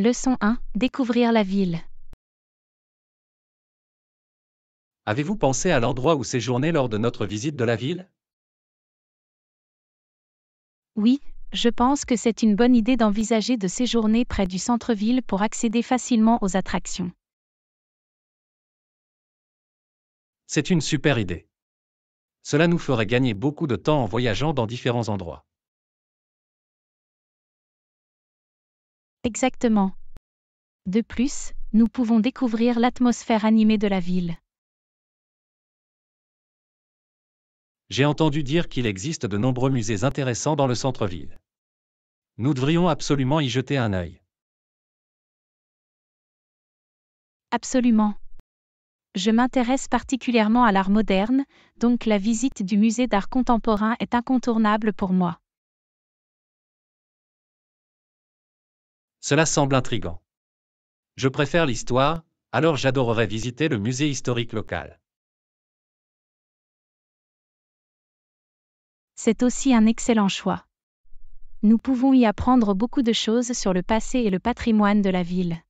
Leçon 1 Découvrir la ville. Avez-vous pensé à l'endroit où séjourner lors de notre visite de la ville Oui, je pense que c'est une bonne idée d'envisager de séjourner près du centre-ville pour accéder facilement aux attractions. C'est une super idée. Cela nous ferait gagner beaucoup de temps en voyageant dans différents endroits. Exactement. De plus, nous pouvons découvrir l'atmosphère animée de la ville. J'ai entendu dire qu'il existe de nombreux musées intéressants dans le centre-ville. Nous devrions absolument y jeter un œil. Absolument. Je m'intéresse particulièrement à l'art moderne, donc la visite du musée d'art contemporain est incontournable pour moi. Cela semble intrigant. Je préfère l'histoire, alors j'adorerais visiter le musée historique local. C'est aussi un excellent choix. Nous pouvons y apprendre beaucoup de choses sur le passé et le patrimoine de la ville.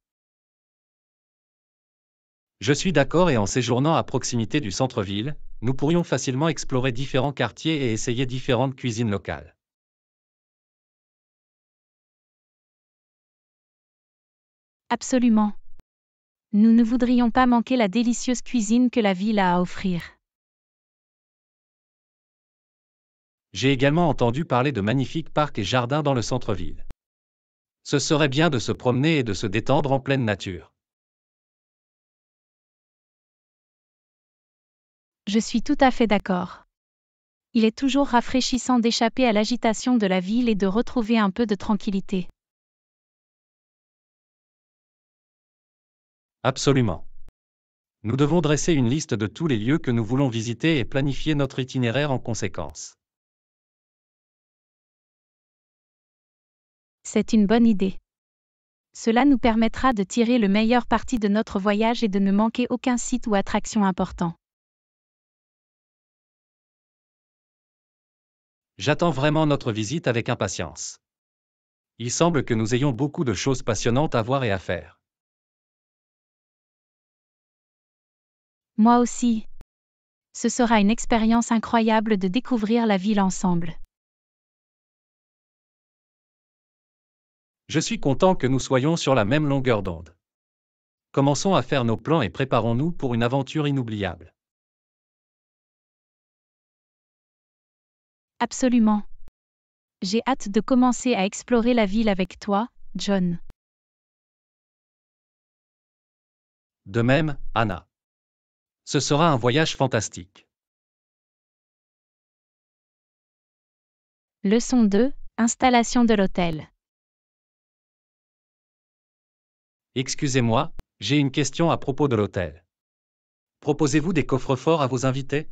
Je suis d'accord et en séjournant à proximité du centre-ville, nous pourrions facilement explorer différents quartiers et essayer différentes cuisines locales. Absolument. Nous ne voudrions pas manquer la délicieuse cuisine que la ville a à offrir. J'ai également entendu parler de magnifiques parcs et jardins dans le centre-ville. Ce serait bien de se promener et de se détendre en pleine nature. Je suis tout à fait d'accord. Il est toujours rafraîchissant d'échapper à l'agitation de la ville et de retrouver un peu de tranquillité. Absolument. Nous devons dresser une liste de tous les lieux que nous voulons visiter et planifier notre itinéraire en conséquence. C'est une bonne idée. Cela nous permettra de tirer le meilleur parti de notre voyage et de ne manquer aucun site ou attraction important. J'attends vraiment notre visite avec impatience. Il semble que nous ayons beaucoup de choses passionnantes à voir et à faire. Moi aussi. Ce sera une expérience incroyable de découvrir la ville ensemble. Je suis content que nous soyons sur la même longueur d'onde. Commençons à faire nos plans et préparons-nous pour une aventure inoubliable. Absolument. J'ai hâte de commencer à explorer la ville avec toi, John. De même, Anna. Ce sera un voyage fantastique. Leçon 2. Installation de l'hôtel. Excusez-moi, j'ai une question à propos de l'hôtel. Proposez-vous des coffres-forts à vos invités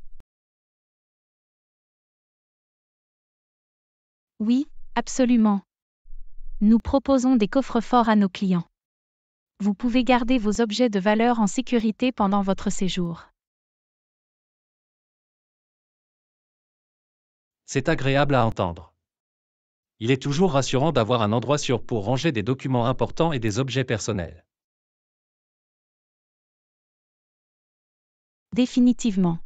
Oui, absolument. Nous proposons des coffres-forts à nos clients vous pouvez garder vos objets de valeur en sécurité pendant votre séjour. C'est agréable à entendre. Il est toujours rassurant d'avoir un endroit sûr pour ranger des documents importants et des objets personnels. Définitivement.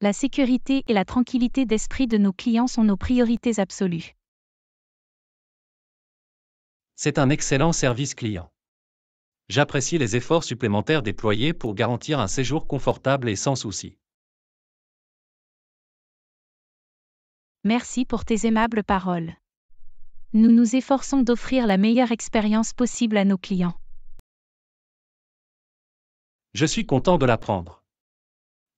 La sécurité et la tranquillité d'esprit de nos clients sont nos priorités absolues. C'est un excellent service client j'apprécie les efforts supplémentaires déployés pour garantir un séjour confortable et sans souci. Merci pour tes aimables paroles. Nous nous efforçons d'offrir la meilleure expérience possible à nos clients. Je suis content de l'apprendre.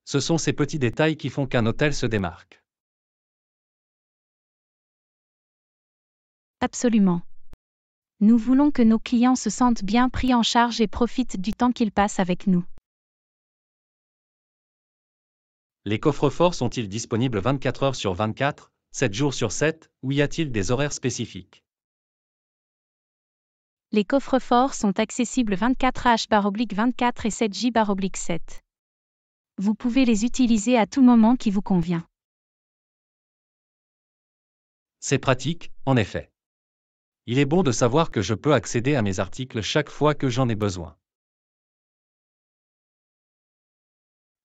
Ce sont ces petits détails qui font qu'un hôtel se démarque. Absolument. Nous voulons que nos clients se sentent bien pris en charge et profitent du temps qu'ils passent avec nous. Les coffres-forts sont-ils disponibles 24 heures sur 24, 7 jours sur 7, ou y a-t-il des horaires spécifiques Les coffres-forts sont accessibles 24H-24 et 7J-7. Vous pouvez les utiliser à tout moment qui vous convient. C'est pratique, en effet. Il est bon de savoir que je peux accéder à mes articles chaque fois que j'en ai besoin.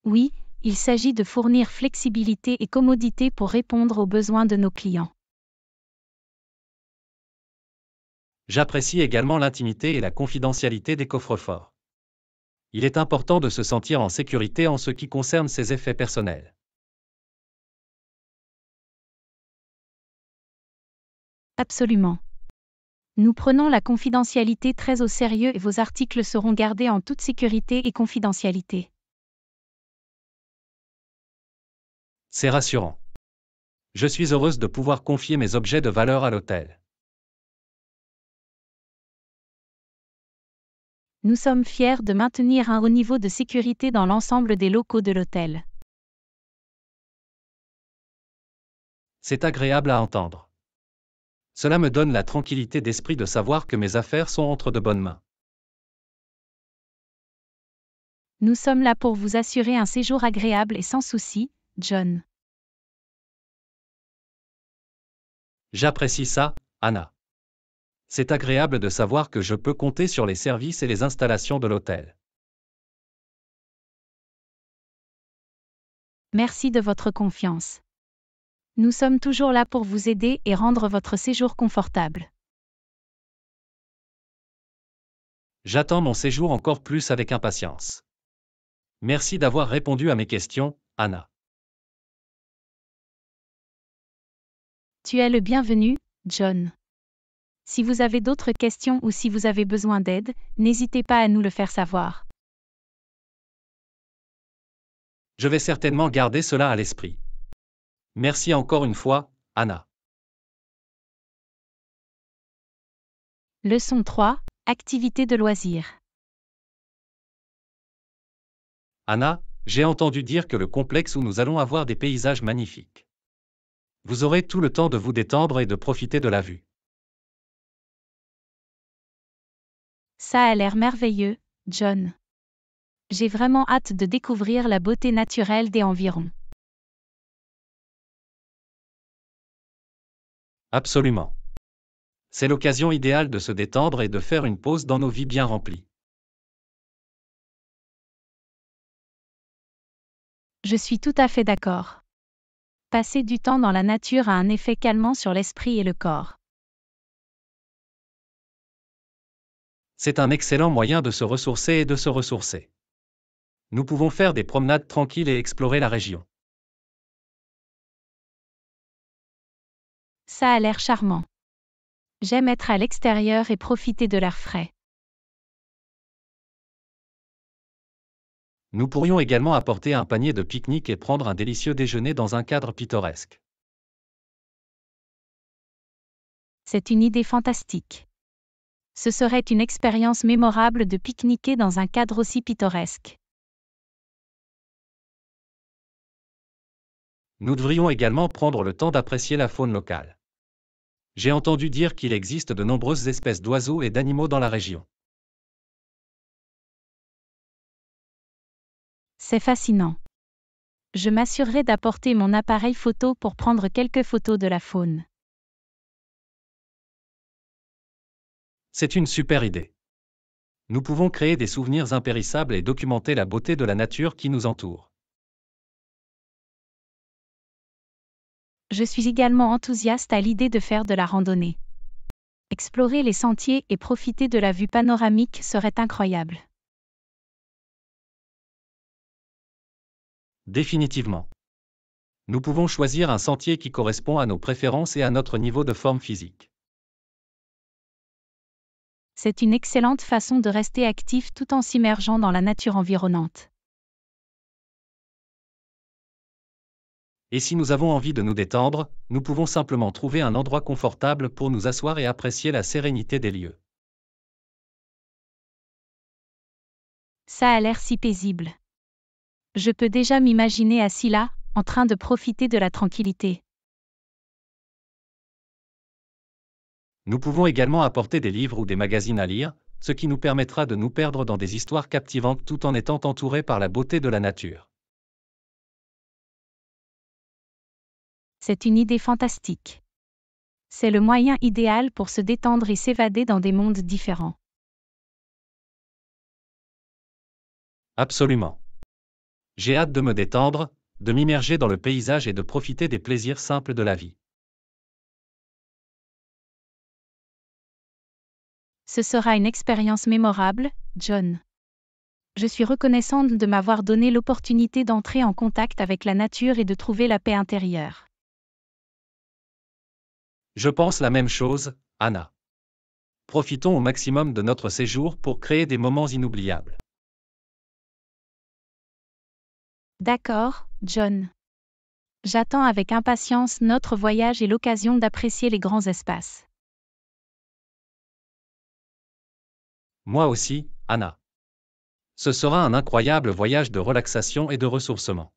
Oui, il s'agit de fournir flexibilité et commodité pour répondre aux besoins de nos clients. J'apprécie également l'intimité et la confidentialité des coffres-forts. Il est important de se sentir en sécurité en ce qui concerne ses effets personnels. Absolument. Nous prenons la confidentialité très au sérieux et vos articles seront gardés en toute sécurité et confidentialité. C'est rassurant. Je suis heureuse de pouvoir confier mes objets de valeur à l'hôtel. Nous sommes fiers de maintenir un haut niveau de sécurité dans l'ensemble des locaux de l'hôtel. C'est agréable à entendre. Cela me donne la tranquillité d'esprit de savoir que mes affaires sont entre de bonnes mains. Nous sommes là pour vous assurer un séjour agréable et sans souci, John. J'apprécie ça, Anna. C'est agréable de savoir que je peux compter sur les services et les installations de l'hôtel. Merci de votre confiance. Nous sommes toujours là pour vous aider et rendre votre séjour confortable. J'attends mon séjour encore plus avec impatience. Merci d'avoir répondu à mes questions, Anna. Tu es le bienvenu, John. Si vous avez d'autres questions ou si vous avez besoin d'aide, n'hésitez pas à nous le faire savoir. Je vais certainement garder cela à l'esprit. Merci encore une fois, Anna. Leçon 3. Activité de loisir. Anna, j'ai entendu dire que le complexe où nous allons avoir des paysages magnifiques. Vous aurez tout le temps de vous détendre et de profiter de la vue. Ça a l'air merveilleux, John. J'ai vraiment hâte de découvrir la beauté naturelle des environs. Absolument. C'est l'occasion idéale de se détendre et de faire une pause dans nos vies bien remplies. Je suis tout à fait d'accord. Passer du temps dans la nature a un effet calmant sur l'esprit et le corps. C'est un excellent moyen de se ressourcer et de se ressourcer. Nous pouvons faire des promenades tranquilles et explorer la région. Ça a l'air charmant. J'aime être à l'extérieur et profiter de l'air frais. Nous pourrions également apporter un panier de pique-nique et prendre un délicieux déjeuner dans un cadre pittoresque. C'est une idée fantastique. Ce serait une expérience mémorable de pique-niquer dans un cadre aussi pittoresque. Nous devrions également prendre le temps d'apprécier la faune locale. J'ai entendu dire qu'il existe de nombreuses espèces d'oiseaux et d'animaux dans la région. C'est fascinant. Je m'assurerai d'apporter mon appareil photo pour prendre quelques photos de la faune. C'est une super idée. Nous pouvons créer des souvenirs impérissables et documenter la beauté de la nature qui nous entoure. je suis également enthousiaste à l'idée de faire de la randonnée. Explorer les sentiers et profiter de la vue panoramique serait incroyable. Définitivement. Nous pouvons choisir un sentier qui correspond à nos préférences et à notre niveau de forme physique. C'est une excellente façon de rester actif tout en s'immergeant dans la nature environnante. Et si nous avons envie de nous détendre, nous pouvons simplement trouver un endroit confortable pour nous asseoir et apprécier la sérénité des lieux. Ça a l'air si paisible. Je peux déjà m'imaginer assis là, en train de profiter de la tranquillité. Nous pouvons également apporter des livres ou des magazines à lire, ce qui nous permettra de nous perdre dans des histoires captivantes tout en étant entourés par la beauté de la nature. C'est une idée fantastique. C'est le moyen idéal pour se détendre et s'évader dans des mondes différents. Absolument. J'ai hâte de me détendre, de m'immerger dans le paysage et de profiter des plaisirs simples de la vie. Ce sera une expérience mémorable, John. Je suis reconnaissante de m'avoir donné l'opportunité d'entrer en contact avec la nature et de trouver la paix intérieure. Je pense la même chose, Anna. Profitons au maximum de notre séjour pour créer des moments inoubliables. D'accord, John. J'attends avec impatience notre voyage et l'occasion d'apprécier les grands espaces. Moi aussi, Anna. Ce sera un incroyable voyage de relaxation et de ressourcement.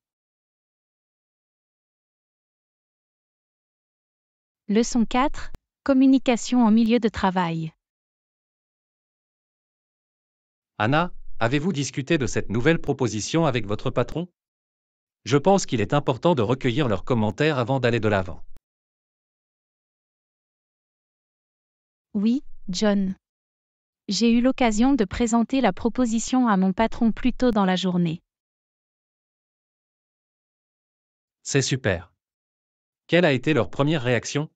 Leçon 4. Communication en milieu de travail. Anna, avez-vous discuté de cette nouvelle proposition avec votre patron Je pense qu'il est important de recueillir leurs commentaires avant d'aller de l'avant. Oui, John. J'ai eu l'occasion de présenter la proposition à mon patron plus tôt dans la journée. C'est super. Quelle a été leur première réaction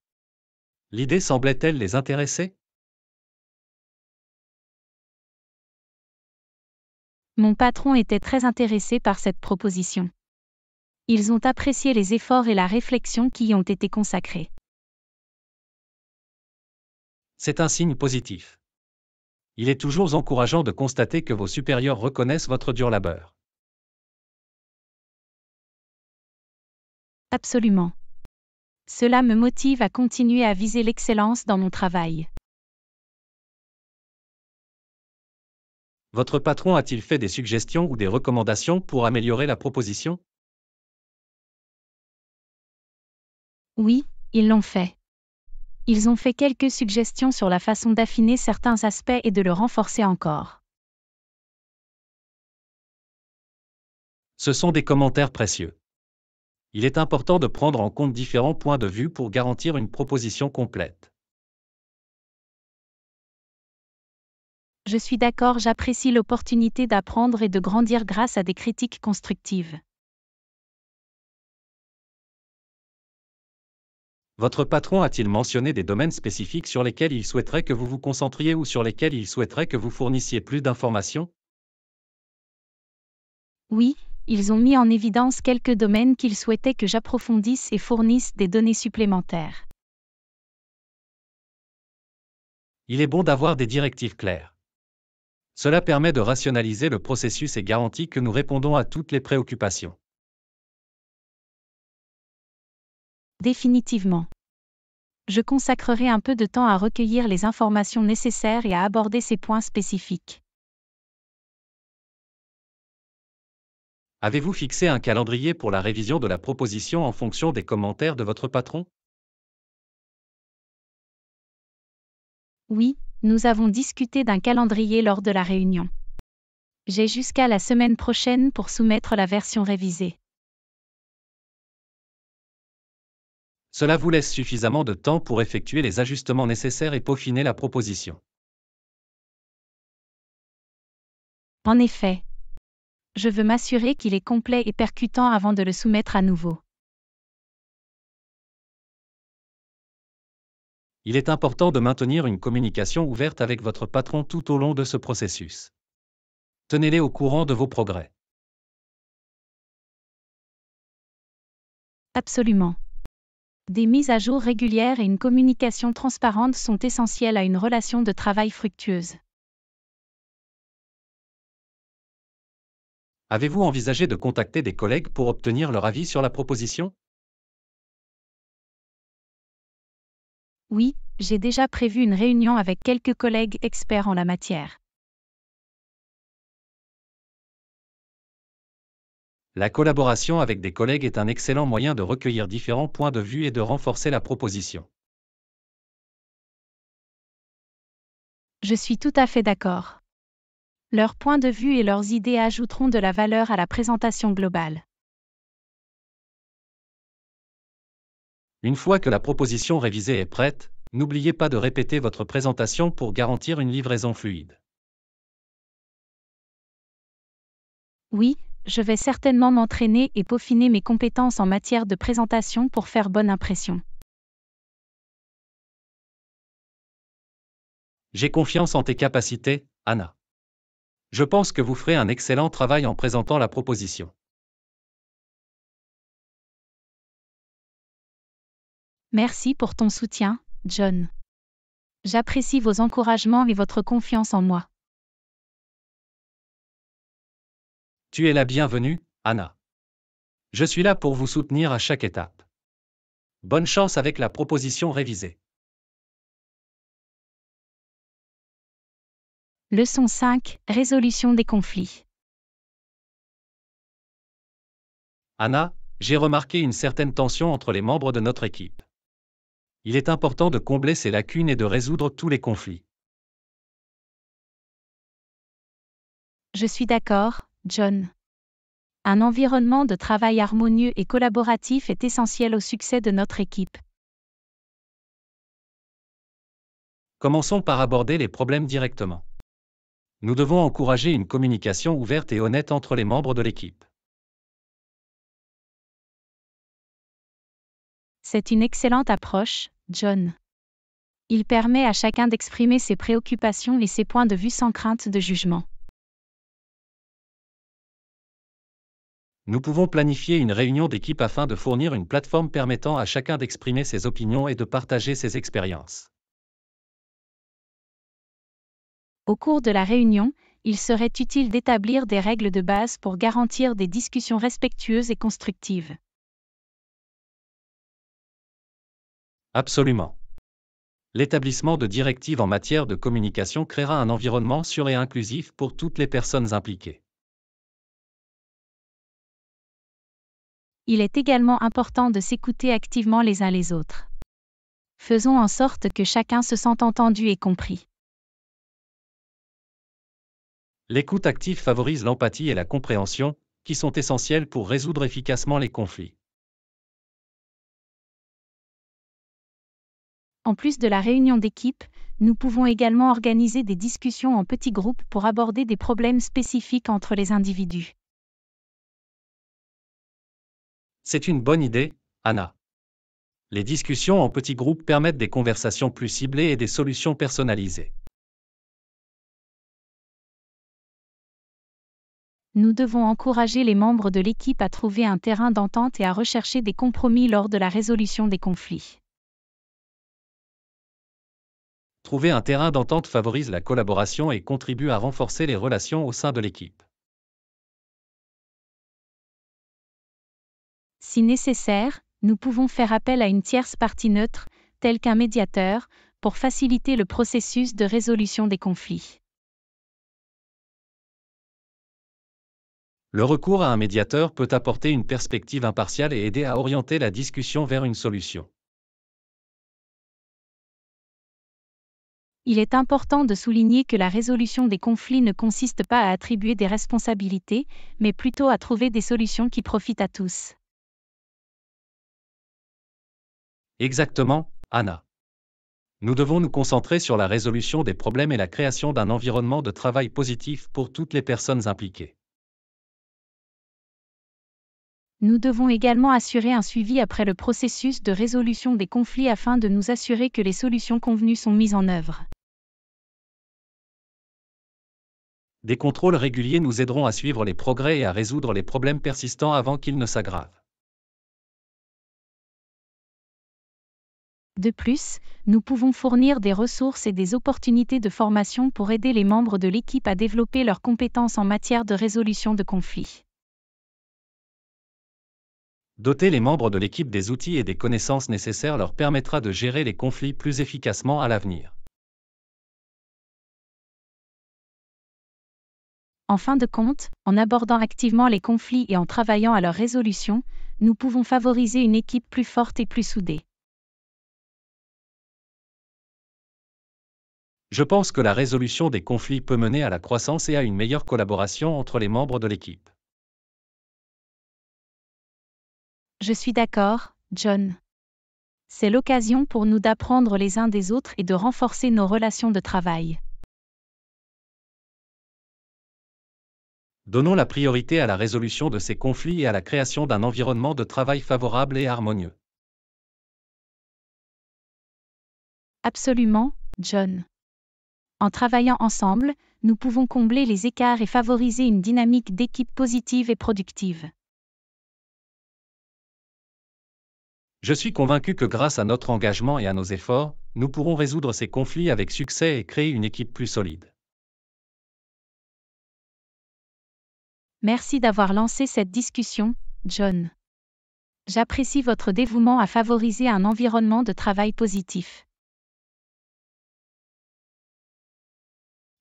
L'idée semblait-elle les intéresser Mon patron était très intéressé par cette proposition. Ils ont apprécié les efforts et la réflexion qui y ont été consacrés. C'est un signe positif. Il est toujours encourageant de constater que vos supérieurs reconnaissent votre dur labeur. Absolument. Cela me motive à continuer à viser l'excellence dans mon travail. Votre patron a-t-il fait des suggestions ou des recommandations pour améliorer la proposition Oui, ils l'ont fait. Ils ont fait quelques suggestions sur la façon d'affiner certains aspects et de le renforcer encore. Ce sont des commentaires précieux il est important de prendre en compte différents points de vue pour garantir une proposition complète. Je suis d'accord, j'apprécie l'opportunité d'apprendre et de grandir grâce à des critiques constructives. Votre patron a-t-il mentionné des domaines spécifiques sur lesquels il souhaiterait que vous vous concentriez ou sur lesquels il souhaiterait que vous fournissiez plus d'informations Oui, ils ont mis en évidence quelques domaines qu'ils souhaitaient que j'approfondisse et fournisse des données supplémentaires. Il est bon d'avoir des directives claires. Cela permet de rationaliser le processus et garantit que nous répondons à toutes les préoccupations. Définitivement. Je consacrerai un peu de temps à recueillir les informations nécessaires et à aborder ces points spécifiques. Avez-vous fixé un calendrier pour la révision de la proposition en fonction des commentaires de votre patron Oui, nous avons discuté d'un calendrier lors de la réunion. J'ai jusqu'à la semaine prochaine pour soumettre la version révisée. Cela vous laisse suffisamment de temps pour effectuer les ajustements nécessaires et peaufiner la proposition. En effet, je veux m'assurer qu'il est complet et percutant avant de le soumettre à nouveau. Il est important de maintenir une communication ouverte avec votre patron tout au long de ce processus. Tenez-les au courant de vos progrès. Absolument. Des mises à jour régulières et une communication transparente sont essentielles à une relation de travail fructueuse. Avez-vous envisagé de contacter des collègues pour obtenir leur avis sur la proposition Oui, j'ai déjà prévu une réunion avec quelques collègues experts en la matière. La collaboration avec des collègues est un excellent moyen de recueillir différents points de vue et de renforcer la proposition. Je suis tout à fait d'accord. Leurs points de vue et leurs idées ajouteront de la valeur à la présentation globale. Une fois que la proposition révisée est prête, n'oubliez pas de répéter votre présentation pour garantir une livraison fluide. Oui, je vais certainement m'entraîner et peaufiner mes compétences en matière de présentation pour faire bonne impression. J'ai confiance en tes capacités, Anna. Je pense que vous ferez un excellent travail en présentant la proposition. Merci pour ton soutien, John. J'apprécie vos encouragements et votre confiance en moi. Tu es la bienvenue, Anna. Je suis là pour vous soutenir à chaque étape. Bonne chance avec la proposition révisée. Leçon 5. Résolution des conflits. Anna, j'ai remarqué une certaine tension entre les membres de notre équipe. Il est important de combler ces lacunes et de résoudre tous les conflits. Je suis d'accord, John. Un environnement de travail harmonieux et collaboratif est essentiel au succès de notre équipe. Commençons par aborder les problèmes directement. Nous devons encourager une communication ouverte et honnête entre les membres de l'équipe. C'est une excellente approche, John. Il permet à chacun d'exprimer ses préoccupations et ses points de vue sans crainte de jugement. Nous pouvons planifier une réunion d'équipe afin de fournir une plateforme permettant à chacun d'exprimer ses opinions et de partager ses expériences. Au cours de la réunion, il serait utile d'établir des règles de base pour garantir des discussions respectueuses et constructives. Absolument. L'établissement de directives en matière de communication créera un environnement sûr et inclusif pour toutes les personnes impliquées. Il est également important de s'écouter activement les uns les autres. Faisons en sorte que chacun se sente entendu et compris. L'écoute active favorise l'empathie et la compréhension, qui sont essentielles pour résoudre efficacement les conflits. En plus de la réunion d'équipe, nous pouvons également organiser des discussions en petits groupes pour aborder des problèmes spécifiques entre les individus. C'est une bonne idée, Anna. Les discussions en petits groupes permettent des conversations plus ciblées et des solutions personnalisées. nous devons encourager les membres de l'équipe à trouver un terrain d'entente et à rechercher des compromis lors de la résolution des conflits. Trouver un terrain d'entente favorise la collaboration et contribue à renforcer les relations au sein de l'équipe. Si nécessaire, nous pouvons faire appel à une tierce partie neutre, telle qu'un médiateur, pour faciliter le processus de résolution des conflits. Le recours à un médiateur peut apporter une perspective impartiale et aider à orienter la discussion vers une solution. Il est important de souligner que la résolution des conflits ne consiste pas à attribuer des responsabilités, mais plutôt à trouver des solutions qui profitent à tous. Exactement, Anna. Nous devons nous concentrer sur la résolution des problèmes et la création d'un environnement de travail positif pour toutes les personnes impliquées. Nous devons également assurer un suivi après le processus de résolution des conflits afin de nous assurer que les solutions convenues sont mises en œuvre. Des contrôles réguliers nous aideront à suivre les progrès et à résoudre les problèmes persistants avant qu'ils ne s'aggravent. De plus, nous pouvons fournir des ressources et des opportunités de formation pour aider les membres de l'équipe à développer leurs compétences en matière de résolution de conflits. Doter les membres de l'équipe des outils et des connaissances nécessaires leur permettra de gérer les conflits plus efficacement à l'avenir. En fin de compte, en abordant activement les conflits et en travaillant à leur résolution, nous pouvons favoriser une équipe plus forte et plus soudée. Je pense que la résolution des conflits peut mener à la croissance et à une meilleure collaboration entre les membres de l'équipe. Je suis d'accord, John. C'est l'occasion pour nous d'apprendre les uns des autres et de renforcer nos relations de travail. Donnons la priorité à la résolution de ces conflits et à la création d'un environnement de travail favorable et harmonieux. Absolument, John. En travaillant ensemble, nous pouvons combler les écarts et favoriser une dynamique d'équipe positive et productive. Je suis convaincu que grâce à notre engagement et à nos efforts, nous pourrons résoudre ces conflits avec succès et créer une équipe plus solide. Merci d'avoir lancé cette discussion, John. J'apprécie votre dévouement à favoriser un environnement de travail positif.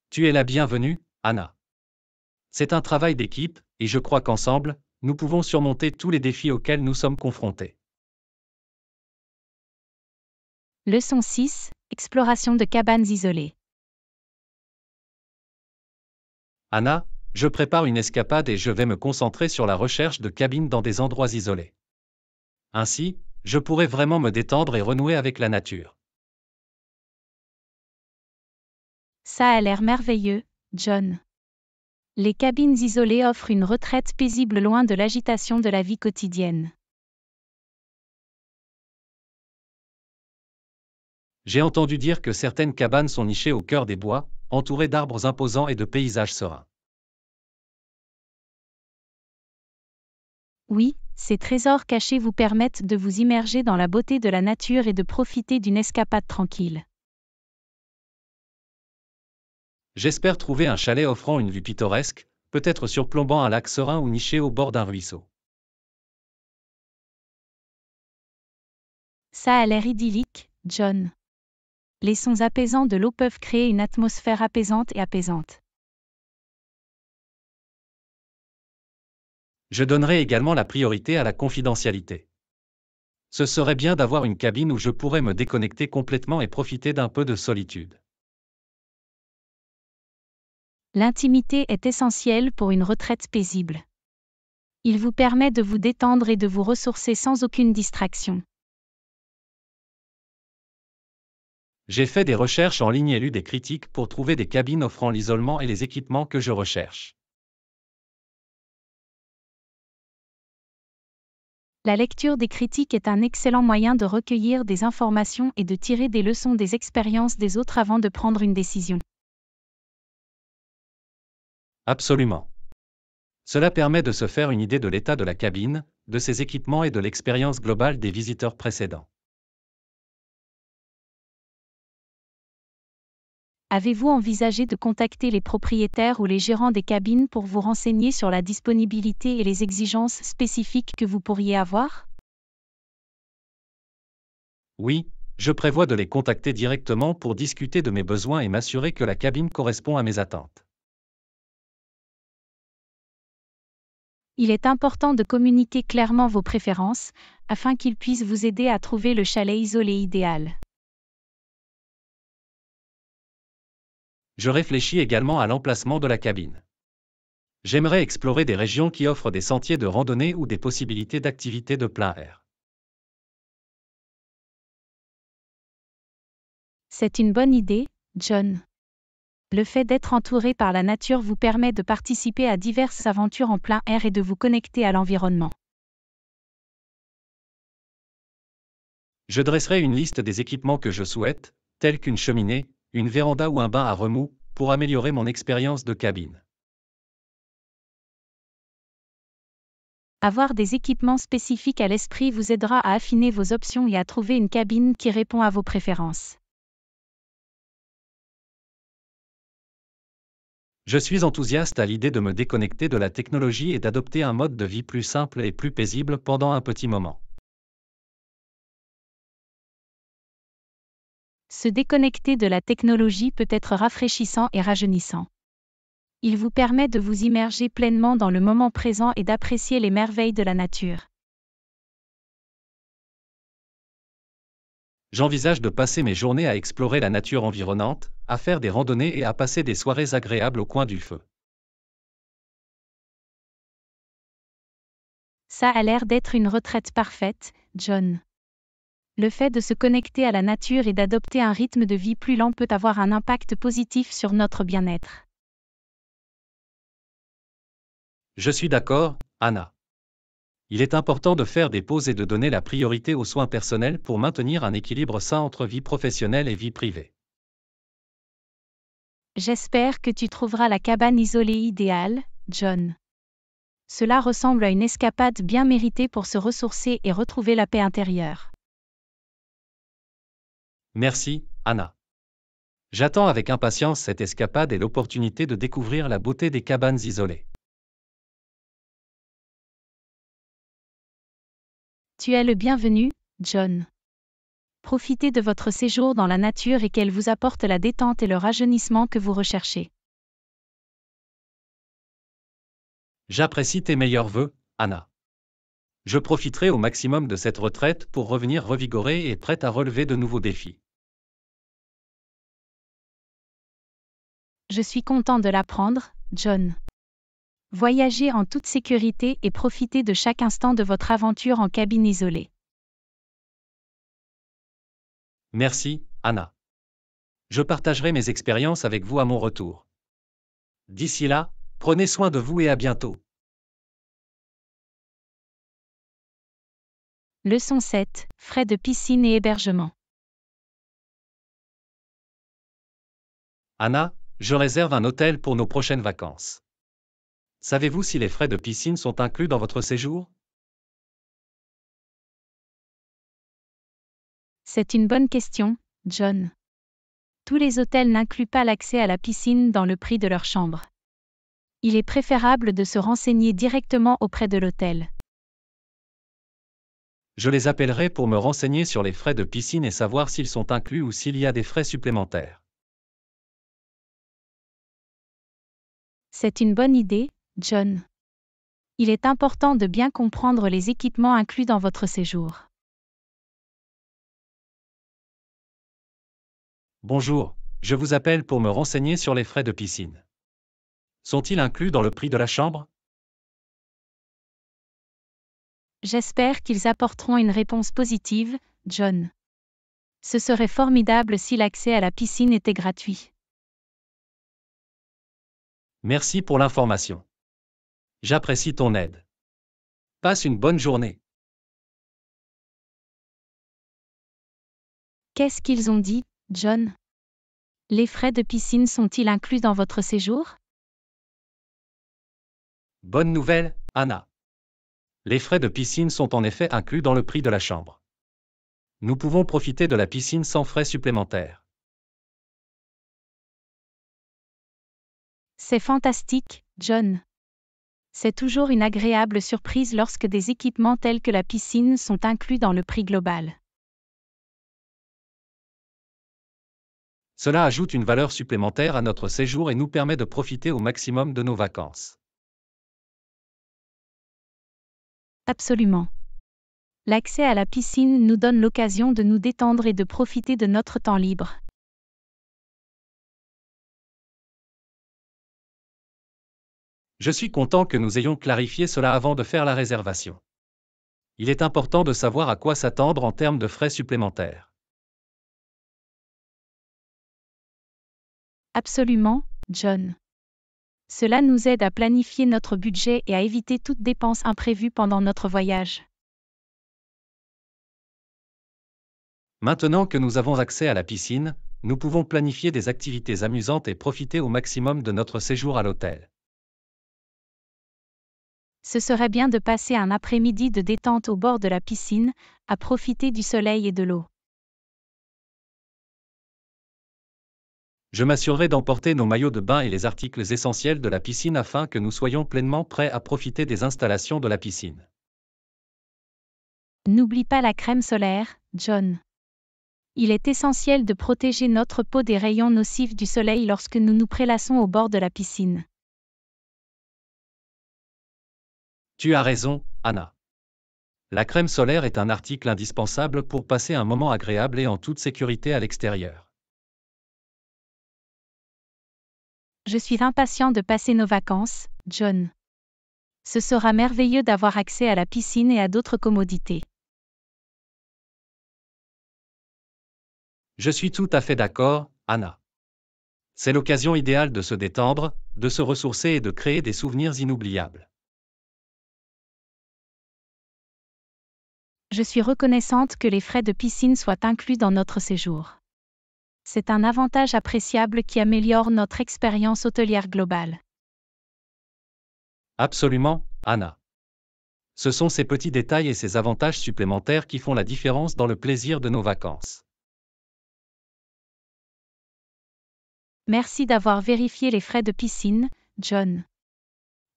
Tu es la bienvenue, Anna. C'est un travail d'équipe, et je crois qu'ensemble, nous pouvons surmonter tous les défis auxquels nous sommes confrontés. Leçon 6 Exploration de cabanes isolées. Anna, je prépare une escapade et je vais me concentrer sur la recherche de cabines dans des endroits isolés. Ainsi, je pourrai vraiment me détendre et renouer avec la nature. Ça a l'air merveilleux, John. Les cabines isolées offrent une retraite paisible loin de l'agitation de la vie quotidienne. J'ai entendu dire que certaines cabanes sont nichées au cœur des bois, entourées d'arbres imposants et de paysages sereins. Oui, ces trésors cachés vous permettent de vous immerger dans la beauté de la nature et de profiter d'une escapade tranquille. J'espère trouver un chalet offrant une vue pittoresque, peut-être surplombant un lac serein ou niché au bord d'un ruisseau. Ça a l'air idyllique, John les sons apaisants de l'eau peuvent créer une atmosphère apaisante et apaisante. Je donnerai également la priorité à la confidentialité. Ce serait bien d'avoir une cabine où je pourrais me déconnecter complètement et profiter d'un peu de solitude. L'intimité est essentielle pour une retraite paisible. Il vous permet de vous détendre et de vous ressourcer sans aucune distraction. J'ai fait des recherches en ligne et lu des critiques pour trouver des cabines offrant l'isolement et les équipements que je recherche. La lecture des critiques est un excellent moyen de recueillir des informations et de tirer des leçons des expériences des autres avant de prendre une décision. Absolument. Cela permet de se faire une idée de l'état de la cabine, de ses équipements et de l'expérience globale des visiteurs précédents. Avez-vous envisagé de contacter les propriétaires ou les gérants des cabines pour vous renseigner sur la disponibilité et les exigences spécifiques que vous pourriez avoir Oui, je prévois de les contacter directement pour discuter de mes besoins et m'assurer que la cabine correspond à mes attentes. Il est important de communiquer clairement vos préférences afin qu'ils puissent vous aider à trouver le chalet isolé idéal. Je réfléchis également à l'emplacement de la cabine. J'aimerais explorer des régions qui offrent des sentiers de randonnée ou des possibilités d'activités de plein air. C'est une bonne idée, John. Le fait d'être entouré par la nature vous permet de participer à diverses aventures en plein air et de vous connecter à l'environnement. Je dresserai une liste des équipements que je souhaite, tels qu'une cheminée, une véranda ou un bain à remous, pour améliorer mon expérience de cabine. Avoir des équipements spécifiques à l'esprit vous aidera à affiner vos options et à trouver une cabine qui répond à vos préférences. Je suis enthousiaste à l'idée de me déconnecter de la technologie et d'adopter un mode de vie plus simple et plus paisible pendant un petit moment. Se déconnecter de la technologie peut être rafraîchissant et rajeunissant. Il vous permet de vous immerger pleinement dans le moment présent et d'apprécier les merveilles de la nature. J'envisage de passer mes journées à explorer la nature environnante, à faire des randonnées et à passer des soirées agréables au coin du feu. Ça a l'air d'être une retraite parfaite, John le fait de se connecter à la nature et d'adopter un rythme de vie plus lent peut avoir un impact positif sur notre bien-être. Je suis d'accord, Anna. Il est important de faire des pauses et de donner la priorité aux soins personnels pour maintenir un équilibre sain entre vie professionnelle et vie privée. J'espère que tu trouveras la cabane isolée idéale, John. Cela ressemble à une escapade bien méritée pour se ressourcer et retrouver la paix intérieure. Merci, Anna. J'attends avec impatience cette escapade et l'opportunité de découvrir la beauté des cabanes isolées. Tu es le bienvenu, John. Profitez de votre séjour dans la nature et qu'elle vous apporte la détente et le rajeunissement que vous recherchez. J'apprécie tes meilleurs voeux, Anna. Je profiterai au maximum de cette retraite pour revenir revigorée et prête à relever de nouveaux défis. Je suis content de l'apprendre, John. Voyagez en toute sécurité et profitez de chaque instant de votre aventure en cabine isolée. Merci, Anna. Je partagerai mes expériences avec vous à mon retour. D'ici là, prenez soin de vous et à bientôt. Leçon 7. Frais de piscine et hébergement. Anna, je réserve un hôtel pour nos prochaines vacances. Savez-vous si les frais de piscine sont inclus dans votre séjour C'est une bonne question, John. Tous les hôtels n'incluent pas l'accès à la piscine dans le prix de leur chambre. Il est préférable de se renseigner directement auprès de l'hôtel. Je les appellerai pour me renseigner sur les frais de piscine et savoir s'ils sont inclus ou s'il y a des frais supplémentaires. C'est une bonne idée, John. Il est important de bien comprendre les équipements inclus dans votre séjour. Bonjour, je vous appelle pour me renseigner sur les frais de piscine. Sont-ils inclus dans le prix de la chambre J'espère qu'ils apporteront une réponse positive, John. Ce serait formidable si l'accès à la piscine était gratuit. Merci pour l'information. J'apprécie ton aide. Passe une bonne journée. Qu'est-ce qu'ils ont dit, John Les frais de piscine sont-ils inclus dans votre séjour Bonne nouvelle, Anna. Les frais de piscine sont en effet inclus dans le prix de la chambre. Nous pouvons profiter de la piscine sans frais supplémentaires. C'est fantastique, John. C'est toujours une agréable surprise lorsque des équipements tels que la piscine sont inclus dans le prix global. Cela ajoute une valeur supplémentaire à notre séjour et nous permet de profiter au maximum de nos vacances. Absolument. L'accès à la piscine nous donne l'occasion de nous détendre et de profiter de notre temps libre. Je suis content que nous ayons clarifié cela avant de faire la réservation. Il est important de savoir à quoi s'attendre en termes de frais supplémentaires. Absolument, John. Cela nous aide à planifier notre budget et à éviter toute dépense imprévue pendant notre voyage. Maintenant que nous avons accès à la piscine, nous pouvons planifier des activités amusantes et profiter au maximum de notre séjour à l'hôtel ce serait bien de passer un après-midi de détente au bord de la piscine, à profiter du soleil et de l'eau. Je m'assurerai d'emporter nos maillots de bain et les articles essentiels de la piscine afin que nous soyons pleinement prêts à profiter des installations de la piscine. N'oublie pas la crème solaire, John. Il est essentiel de protéger notre peau des rayons nocifs du soleil lorsque nous nous prélassons au bord de la piscine. Tu as raison, Anna. La crème solaire est un article indispensable pour passer un moment agréable et en toute sécurité à l'extérieur. Je suis impatient de passer nos vacances, John. Ce sera merveilleux d'avoir accès à la piscine et à d'autres commodités. Je suis tout à fait d'accord, Anna. C'est l'occasion idéale de se détendre, de se ressourcer et de créer des souvenirs inoubliables. Je suis reconnaissante que les frais de piscine soient inclus dans notre séjour. C'est un avantage appréciable qui améliore notre expérience hôtelière globale. Absolument, Anna. Ce sont ces petits détails et ces avantages supplémentaires qui font la différence dans le plaisir de nos vacances. Merci d'avoir vérifié les frais de piscine, John.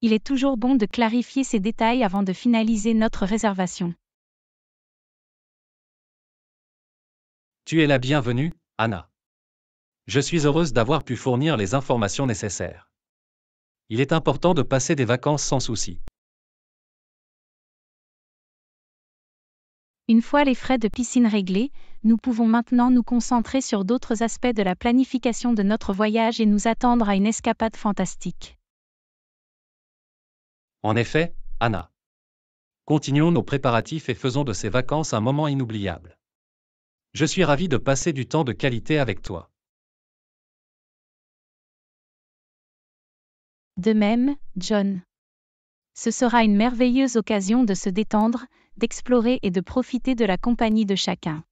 Il est toujours bon de clarifier ces détails avant de finaliser notre réservation. Tu es la bienvenue, Anna. Je suis heureuse d'avoir pu fournir les informations nécessaires. Il est important de passer des vacances sans souci. Une fois les frais de piscine réglés, nous pouvons maintenant nous concentrer sur d'autres aspects de la planification de notre voyage et nous attendre à une escapade fantastique. En effet, Anna. Continuons nos préparatifs et faisons de ces vacances un moment inoubliable. Je suis ravi de passer du temps de qualité avec toi. De même, John. Ce sera une merveilleuse occasion de se détendre, d'explorer et de profiter de la compagnie de chacun.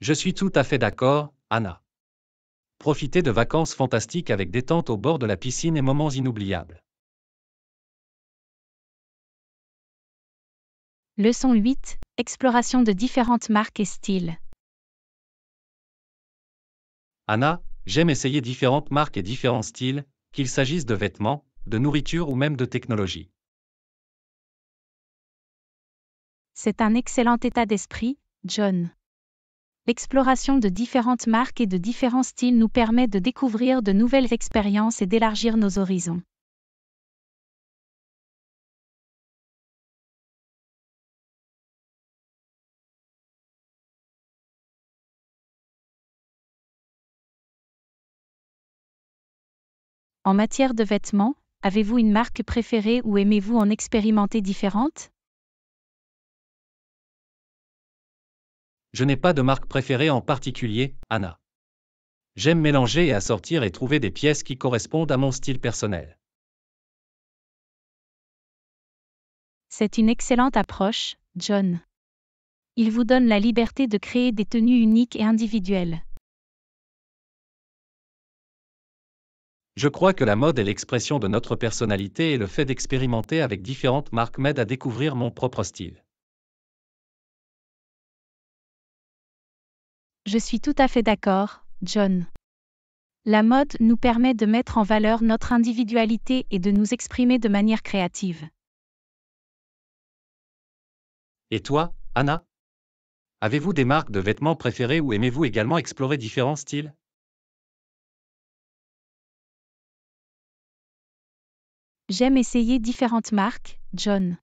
Je suis tout à fait d'accord, Anna. Profitez de vacances fantastiques avec détente au bord de la piscine et moments inoubliables. Leçon 8. Exploration de différentes marques et styles. Anna, j'aime essayer différentes marques et différents styles, qu'il s'agisse de vêtements, de nourriture ou même de technologie. C'est un excellent état d'esprit, John. L'exploration de différentes marques et de différents styles nous permet de découvrir de nouvelles expériences et d'élargir nos horizons. En matière de vêtements, avez-vous une marque préférée ou aimez-vous en expérimenter différentes Je n'ai pas de marque préférée en particulier, Anna. J'aime mélanger et assortir et trouver des pièces qui correspondent à mon style personnel. C'est une excellente approche, John. Il vous donne la liberté de créer des tenues uniques et individuelles. Je crois que la mode est l'expression de notre personnalité et le fait d'expérimenter avec différentes marques m'aide à découvrir mon propre style. Je suis tout à fait d'accord, John. La mode nous permet de mettre en valeur notre individualité et de nous exprimer de manière créative. Et toi, Anna Avez-vous des marques de vêtements préférées ou aimez-vous également explorer différents styles J'aime essayer différentes marques, John.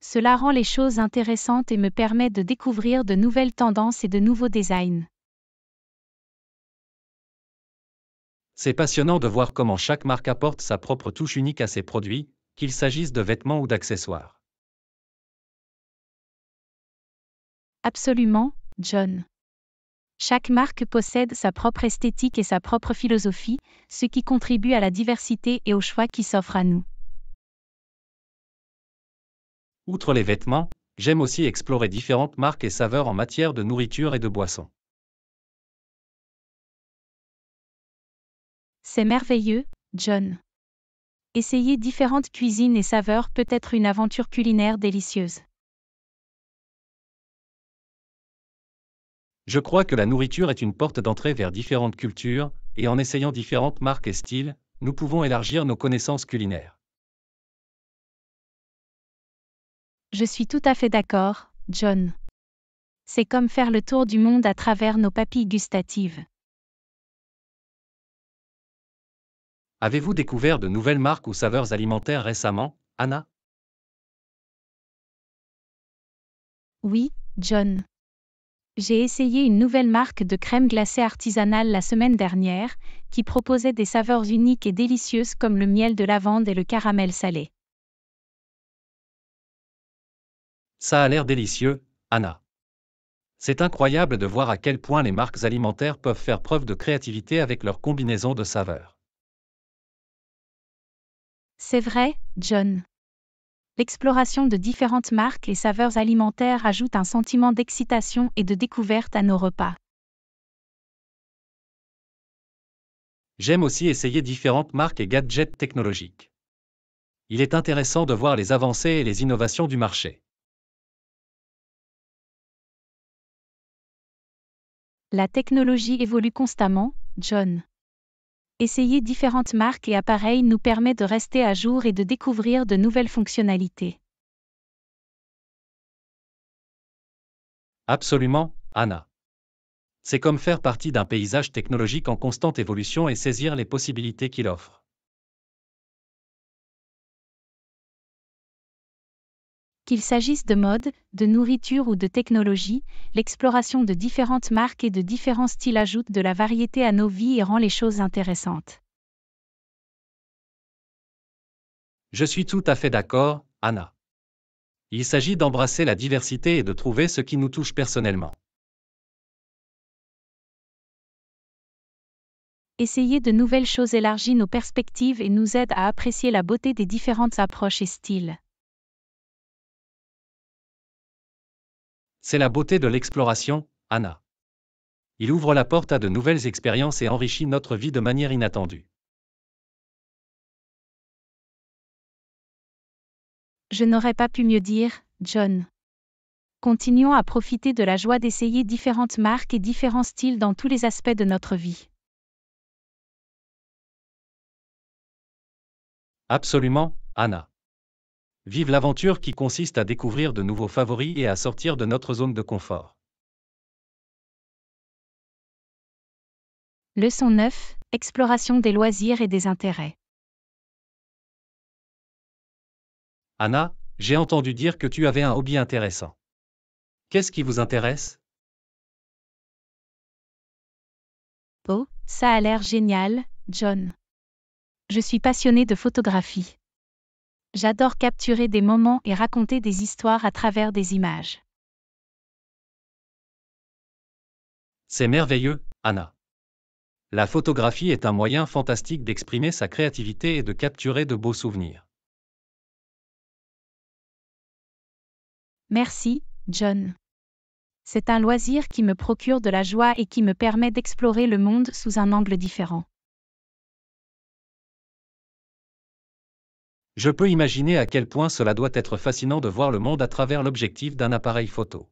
Cela rend les choses intéressantes et me permet de découvrir de nouvelles tendances et de nouveaux designs. C'est passionnant de voir comment chaque marque apporte sa propre touche unique à ses produits, qu'il s'agisse de vêtements ou d'accessoires. Absolument, John. Chaque marque possède sa propre esthétique et sa propre philosophie, ce qui contribue à la diversité et au choix qui s'offrent à nous. Outre les vêtements, j'aime aussi explorer différentes marques et saveurs en matière de nourriture et de boissons. C'est merveilleux, John. Essayer différentes cuisines et saveurs peut être une aventure culinaire délicieuse. Je crois que la nourriture est une porte d'entrée vers différentes cultures, et en essayant différentes marques et styles, nous pouvons élargir nos connaissances culinaires. Je suis tout à fait d'accord, John. C'est comme faire le tour du monde à travers nos papilles gustatives. Avez-vous découvert de nouvelles marques ou saveurs alimentaires récemment, Anna Oui, John. J'ai essayé une nouvelle marque de crème glacée artisanale la semaine dernière, qui proposait des saveurs uniques et délicieuses comme le miel de lavande et le caramel salé. Ça a l'air délicieux, Anna. C'est incroyable de voir à quel point les marques alimentaires peuvent faire preuve de créativité avec leur combinaison de saveurs. C'est vrai, John l'exploration de différentes marques et saveurs alimentaires ajoute un sentiment d'excitation et de découverte à nos repas. J'aime aussi essayer différentes marques et gadgets technologiques. Il est intéressant de voir les avancées et les innovations du marché. La technologie évolue constamment, John. Essayer différentes marques et appareils nous permet de rester à jour et de découvrir de nouvelles fonctionnalités. Absolument, Anna. C'est comme faire partie d'un paysage technologique en constante évolution et saisir les possibilités qu'il offre. Qu'il s'agisse de mode, de nourriture ou de technologie, l'exploration de différentes marques et de différents styles ajoute de la variété à nos vies et rend les choses intéressantes. Je suis tout à fait d'accord, Anna. Il s'agit d'embrasser la diversité et de trouver ce qui nous touche personnellement. Essayer de nouvelles choses élargit nos perspectives et nous aide à apprécier la beauté des différentes approches et styles. C'est la beauté de l'exploration, Anna. Il ouvre la porte à de nouvelles expériences et enrichit notre vie de manière inattendue. Je n'aurais pas pu mieux dire, John. Continuons à profiter de la joie d'essayer différentes marques et différents styles dans tous les aspects de notre vie. Absolument, Anna. Vive l'aventure qui consiste à découvrir de nouveaux favoris et à sortir de notre zone de confort. Leçon 9. Exploration des loisirs et des intérêts. Anna, j'ai entendu dire que tu avais un hobby intéressant. Qu'est-ce qui vous intéresse Oh, ça a l'air génial, John. Je suis passionné de photographie. J'adore capturer des moments et raconter des histoires à travers des images. C'est merveilleux, Anna. La photographie est un moyen fantastique d'exprimer sa créativité et de capturer de beaux souvenirs. Merci, John. C'est un loisir qui me procure de la joie et qui me permet d'explorer le monde sous un angle différent. Je peux imaginer à quel point cela doit être fascinant de voir le monde à travers l'objectif d'un appareil photo.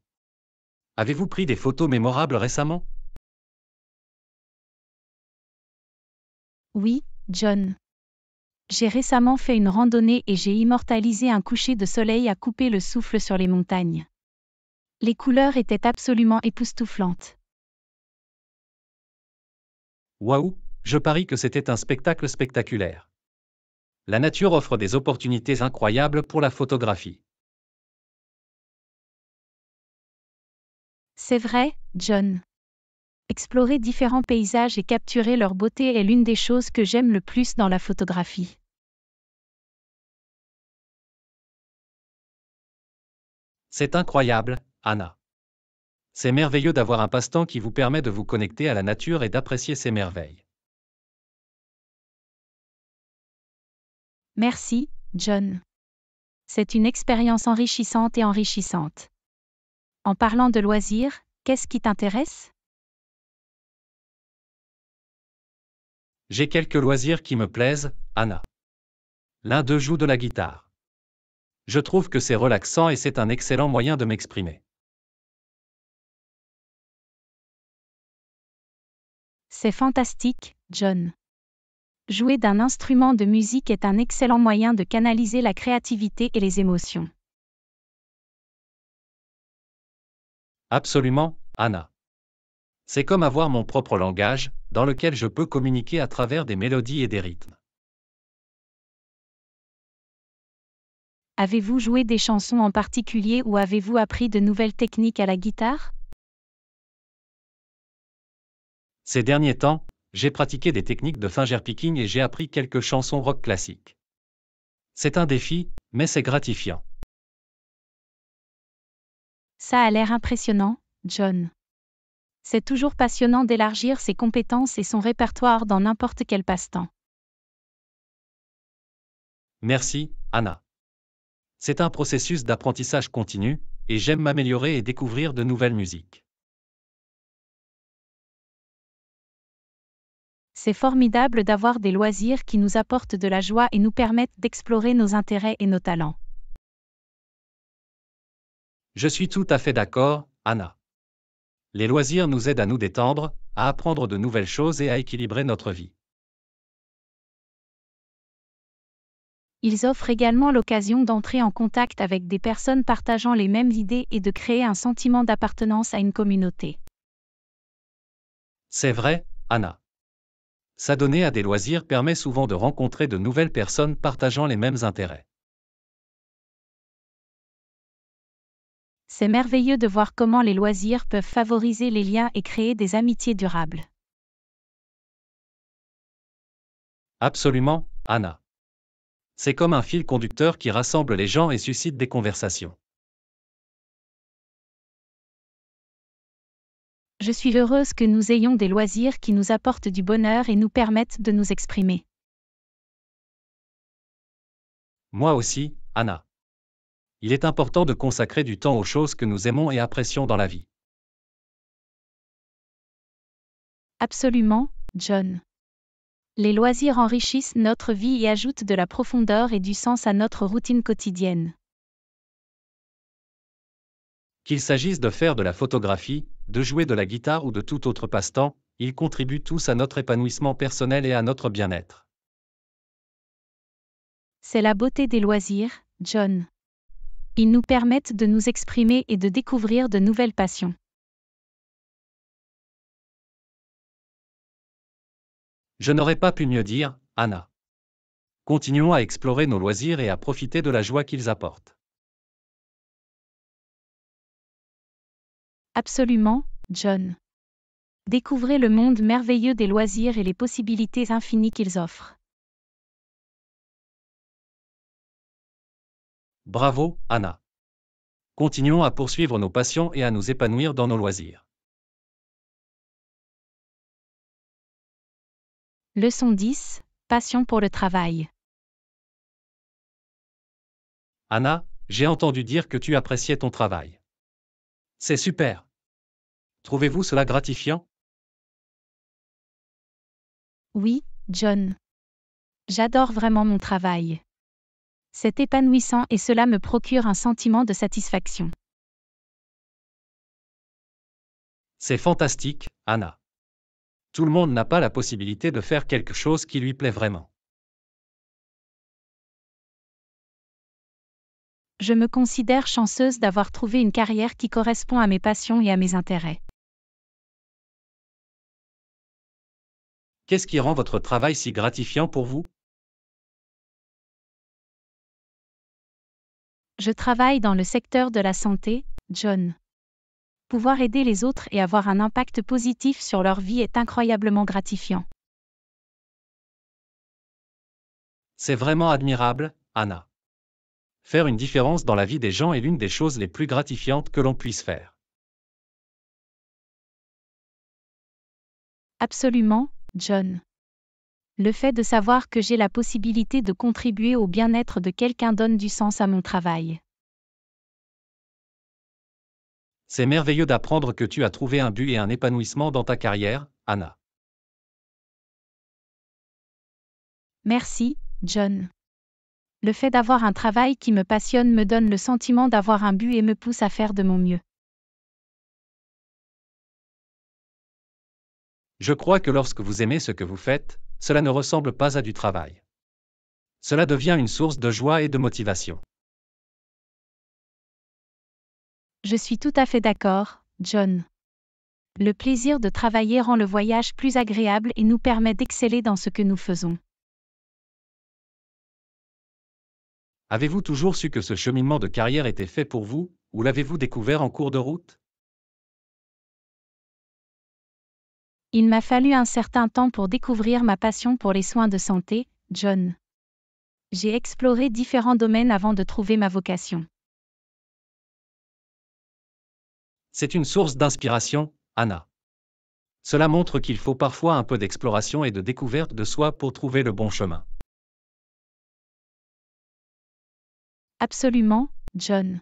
Avez-vous pris des photos mémorables récemment Oui, John. J'ai récemment fait une randonnée et j'ai immortalisé un coucher de soleil à couper le souffle sur les montagnes. Les couleurs étaient absolument époustouflantes. Waouh, je parie que c'était un spectacle spectaculaire la nature offre des opportunités incroyables pour la photographie. C'est vrai, John. Explorer différents paysages et capturer leur beauté est l'une des choses que j'aime le plus dans la photographie. C'est incroyable, Anna. C'est merveilleux d'avoir un passe-temps qui vous permet de vous connecter à la nature et d'apprécier ses merveilles. Merci, John. C'est une expérience enrichissante et enrichissante. En parlant de loisirs, qu'est-ce qui t'intéresse J'ai quelques loisirs qui me plaisent, Anna. L'un d'eux joue de la guitare. Je trouve que c'est relaxant et c'est un excellent moyen de m'exprimer. C'est fantastique, John jouer d'un instrument de musique est un excellent moyen de canaliser la créativité et les émotions. Absolument, Anna. C'est comme avoir mon propre langage, dans lequel je peux communiquer à travers des mélodies et des rythmes. Avez-vous joué des chansons en particulier ou avez-vous appris de nouvelles techniques à la guitare Ces derniers temps, j'ai pratiqué des techniques de fingerpicking et j'ai appris quelques chansons rock classiques. C'est un défi, mais c'est gratifiant. Ça a l'air impressionnant, John. C'est toujours passionnant d'élargir ses compétences et son répertoire dans n'importe quel passe-temps. Merci, Anna. C'est un processus d'apprentissage continu, et j'aime m'améliorer et découvrir de nouvelles musiques. C'est formidable d'avoir des loisirs qui nous apportent de la joie et nous permettent d'explorer nos intérêts et nos talents. Je suis tout à fait d'accord, Anna. Les loisirs nous aident à nous détendre, à apprendre de nouvelles choses et à équilibrer notre vie. Ils offrent également l'occasion d'entrer en contact avec des personnes partageant les mêmes idées et de créer un sentiment d'appartenance à une communauté. C'est vrai, Anna. S'adonner à des loisirs permet souvent de rencontrer de nouvelles personnes partageant les mêmes intérêts. C'est merveilleux de voir comment les loisirs peuvent favoriser les liens et créer des amitiés durables. Absolument, Anna. C'est comme un fil conducteur qui rassemble les gens et suscite des conversations. je suis heureuse que nous ayons des loisirs qui nous apportent du bonheur et nous permettent de nous exprimer. Moi aussi, Anna. Il est important de consacrer du temps aux choses que nous aimons et apprécions dans la vie. Absolument, John. Les loisirs enrichissent notre vie et ajoutent de la profondeur et du sens à notre routine quotidienne. Qu'il s'agisse de faire de la photographie, de jouer de la guitare ou de tout autre passe-temps, ils contribuent tous à notre épanouissement personnel et à notre bien-être. C'est la beauté des loisirs, John. Ils nous permettent de nous exprimer et de découvrir de nouvelles passions. Je n'aurais pas pu mieux dire, Anna. Continuons à explorer nos loisirs et à profiter de la joie qu'ils apportent. Absolument, John. Découvrez le monde merveilleux des loisirs et les possibilités infinies qu'ils offrent. Bravo, Anna. Continuons à poursuivre nos passions et à nous épanouir dans nos loisirs. Leçon 10. Passion pour le travail. Anna, j'ai entendu dire que tu appréciais ton travail. C'est super. Trouvez-vous cela gratifiant Oui, John. J'adore vraiment mon travail. C'est épanouissant et cela me procure un sentiment de satisfaction. C'est fantastique, Anna. Tout le monde n'a pas la possibilité de faire quelque chose qui lui plaît vraiment. je me considère chanceuse d'avoir trouvé une carrière qui correspond à mes passions et à mes intérêts. Qu'est-ce qui rend votre travail si gratifiant pour vous Je travaille dans le secteur de la santé, John. Pouvoir aider les autres et avoir un impact positif sur leur vie est incroyablement gratifiant. C'est vraiment admirable, Anna. Faire une différence dans la vie des gens est l'une des choses les plus gratifiantes que l'on puisse faire. Absolument, John. Le fait de savoir que j'ai la possibilité de contribuer au bien-être de quelqu'un donne du sens à mon travail. C'est merveilleux d'apprendre que tu as trouvé un but et un épanouissement dans ta carrière, Anna. Merci, John le fait d'avoir un travail qui me passionne me donne le sentiment d'avoir un but et me pousse à faire de mon mieux. Je crois que lorsque vous aimez ce que vous faites, cela ne ressemble pas à du travail. Cela devient une source de joie et de motivation. Je suis tout à fait d'accord, John. Le plaisir de travailler rend le voyage plus agréable et nous permet d'exceller dans ce que nous faisons. Avez-vous toujours su que ce cheminement de carrière était fait pour vous, ou l'avez-vous découvert en cours de route Il m'a fallu un certain temps pour découvrir ma passion pour les soins de santé, John. J'ai exploré différents domaines avant de trouver ma vocation. C'est une source d'inspiration, Anna. Cela montre qu'il faut parfois un peu d'exploration et de découverte de soi pour trouver le bon chemin. Absolument, John.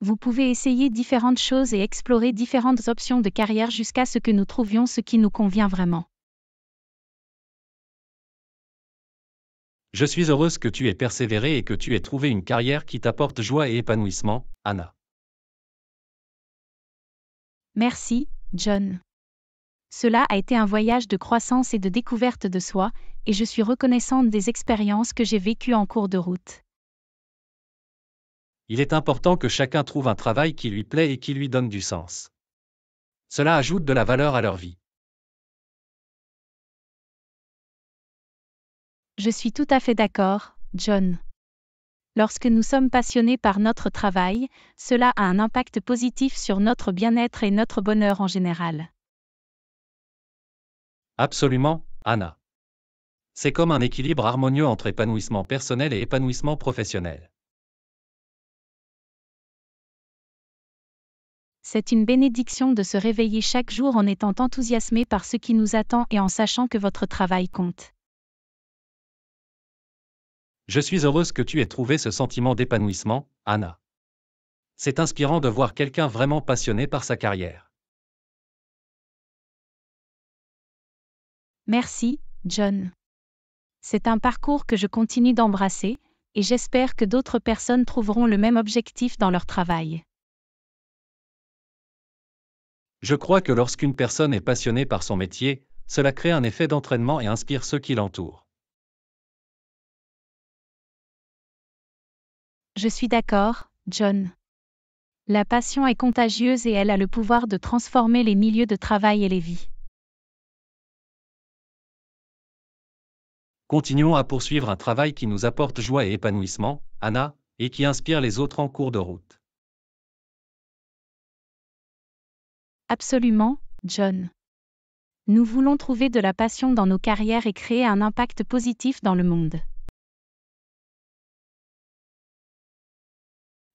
Vous pouvez essayer différentes choses et explorer différentes options de carrière jusqu'à ce que nous trouvions ce qui nous convient vraiment. Je suis heureuse que tu aies persévéré et que tu aies trouvé une carrière qui t'apporte joie et épanouissement, Anna. Merci, John. Cela a été un voyage de croissance et de découverte de soi, et je suis reconnaissante des expériences que j'ai vécues en cours de route il est important que chacun trouve un travail qui lui plaît et qui lui donne du sens. Cela ajoute de la valeur à leur vie. Je suis tout à fait d'accord, John. Lorsque nous sommes passionnés par notre travail, cela a un impact positif sur notre bien-être et notre bonheur en général. Absolument, Anna. C'est comme un équilibre harmonieux entre épanouissement personnel et épanouissement professionnel. C'est une bénédiction de se réveiller chaque jour en étant enthousiasmé par ce qui nous attend et en sachant que votre travail compte. Je suis heureuse que tu aies trouvé ce sentiment d'épanouissement, Anna. C'est inspirant de voir quelqu'un vraiment passionné par sa carrière. Merci, John. C'est un parcours que je continue d'embrasser, et j'espère que d'autres personnes trouveront le même objectif dans leur travail. Je crois que lorsqu'une personne est passionnée par son métier, cela crée un effet d'entraînement et inspire ceux qui l'entourent. Je suis d'accord, John. La passion est contagieuse et elle a le pouvoir de transformer les milieux de travail et les vies. Continuons à poursuivre un travail qui nous apporte joie et épanouissement, Anna, et qui inspire les autres en cours de route. Absolument, John. Nous voulons trouver de la passion dans nos carrières et créer un impact positif dans le monde.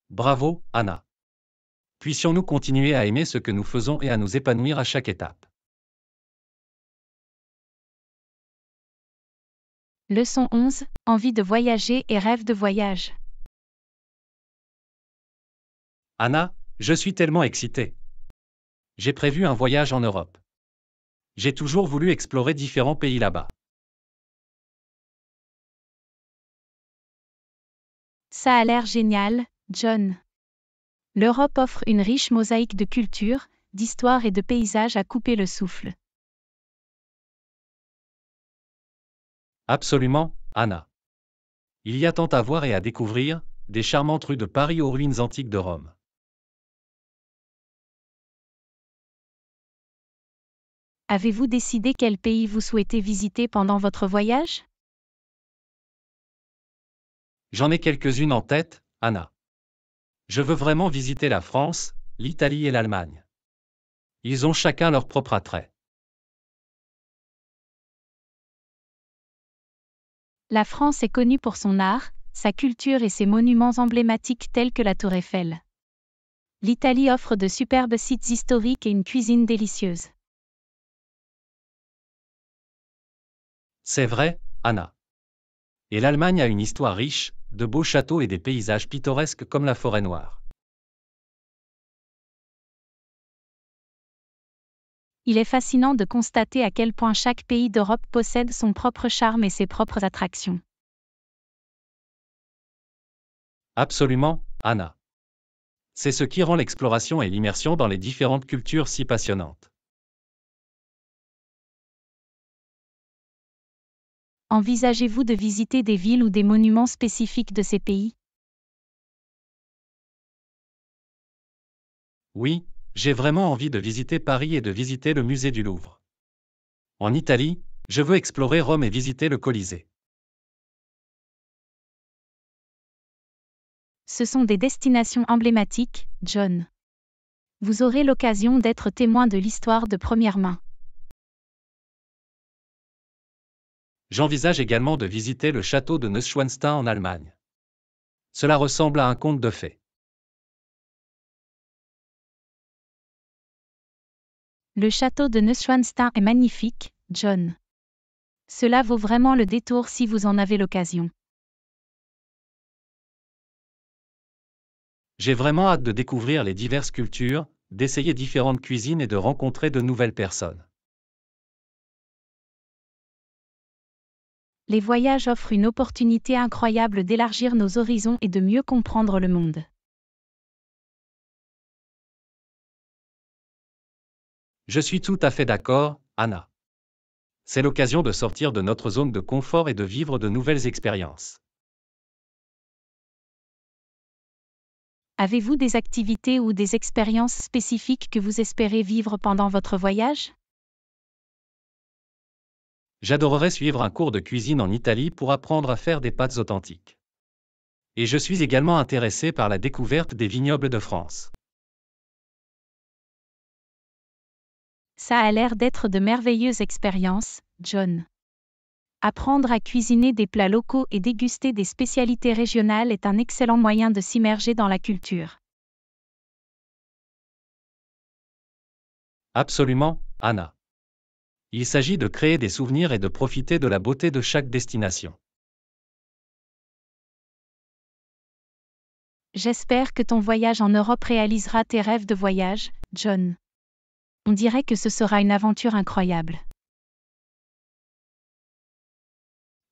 Bravo, Anna. Puissions-nous continuer à aimer ce que nous faisons et à nous épanouir à chaque étape. Leçon 11. Envie de voyager et rêve de voyage. Anna, je suis tellement excitée. J'ai prévu un voyage en Europe. J'ai toujours voulu explorer différents pays là-bas. Ça a l'air génial, John. L'Europe offre une riche mosaïque de cultures, d'histoires et de paysages à couper le souffle. Absolument, Anna. Il y a tant à voir et à découvrir, des charmantes rues de Paris aux ruines antiques de Rome. Avez-vous décidé quel pays vous souhaitez visiter pendant votre voyage J'en ai quelques-unes en tête, Anna. Je veux vraiment visiter la France, l'Italie et l'Allemagne. Ils ont chacun leur propre attrait. La France est connue pour son art, sa culture et ses monuments emblématiques tels que la Tour Eiffel. L'Italie offre de superbes sites historiques et une cuisine délicieuse. C'est vrai, Anna. Et l'Allemagne a une histoire riche, de beaux châteaux et des paysages pittoresques comme la forêt noire. Il est fascinant de constater à quel point chaque pays d'Europe possède son propre charme et ses propres attractions. Absolument, Anna. C'est ce qui rend l'exploration et l'immersion dans les différentes cultures si passionnantes. envisagez-vous de visiter des villes ou des monuments spécifiques de ces pays Oui, j'ai vraiment envie de visiter Paris et de visiter le musée du Louvre. En Italie, je veux explorer Rome et visiter le Colisée. Ce sont des destinations emblématiques, John. Vous aurez l'occasion d'être témoin de l'histoire de première main. J'envisage également de visiter le château de Neuschwanstein en Allemagne. Cela ressemble à un conte de fées. Le château de Neuschwanstein est magnifique, John. Cela vaut vraiment le détour si vous en avez l'occasion. J'ai vraiment hâte de découvrir les diverses cultures, d'essayer différentes cuisines et de rencontrer de nouvelles personnes. les voyages offrent une opportunité incroyable d'élargir nos horizons et de mieux comprendre le monde. Je suis tout à fait d'accord, Anna. C'est l'occasion de sortir de notre zone de confort et de vivre de nouvelles expériences. Avez-vous des activités ou des expériences spécifiques que vous espérez vivre pendant votre voyage J'adorerais suivre un cours de cuisine en Italie pour apprendre à faire des pâtes authentiques. Et je suis également intéressé par la découverte des vignobles de France. Ça a l'air d'être de merveilleuses expériences, John. Apprendre à cuisiner des plats locaux et déguster des spécialités régionales est un excellent moyen de s'immerger dans la culture. Absolument, Anna. Il s'agit de créer des souvenirs et de profiter de la beauté de chaque destination. J'espère que ton voyage en Europe réalisera tes rêves de voyage, John. On dirait que ce sera une aventure incroyable.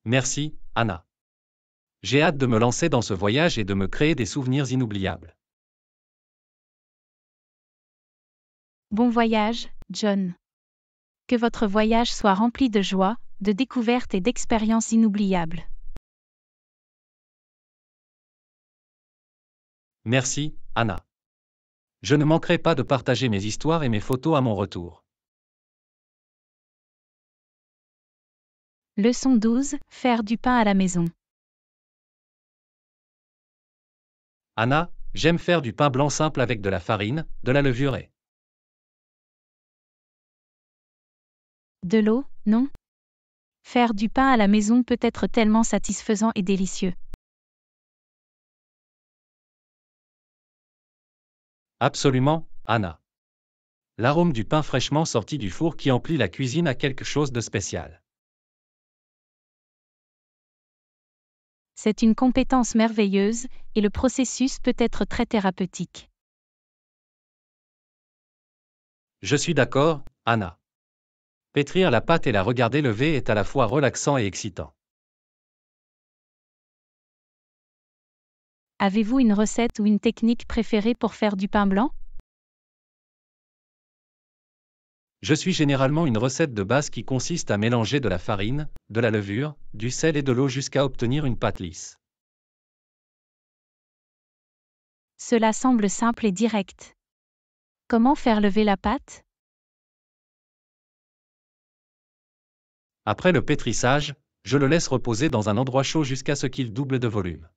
Merci, Anna. J'ai hâte de me lancer dans ce voyage et de me créer des souvenirs inoubliables. Bon voyage, John que votre voyage soit rempli de joie, de découvertes et d'expériences inoubliables. Merci, Anna. Je ne manquerai pas de partager mes histoires et mes photos à mon retour. Leçon 12. Faire du pain à la maison. Anna, j'aime faire du pain blanc simple avec de la farine, de la levure et De l'eau, non Faire du pain à la maison peut être tellement satisfaisant et délicieux. Absolument, Anna. L'arôme du pain fraîchement sorti du four qui emplit la cuisine a quelque chose de spécial. C'est une compétence merveilleuse, et le processus peut être très thérapeutique. Je suis d'accord, Anna. Pétrir la pâte et la regarder lever est à la fois relaxant et excitant. Avez-vous une recette ou une technique préférée pour faire du pain blanc Je suis généralement une recette de base qui consiste à mélanger de la farine, de la levure, du sel et de l'eau jusqu'à obtenir une pâte lisse. Cela semble simple et direct. Comment faire lever la pâte Après le pétrissage, je le laisse reposer dans un endroit chaud jusqu'à ce qu'il double de volume.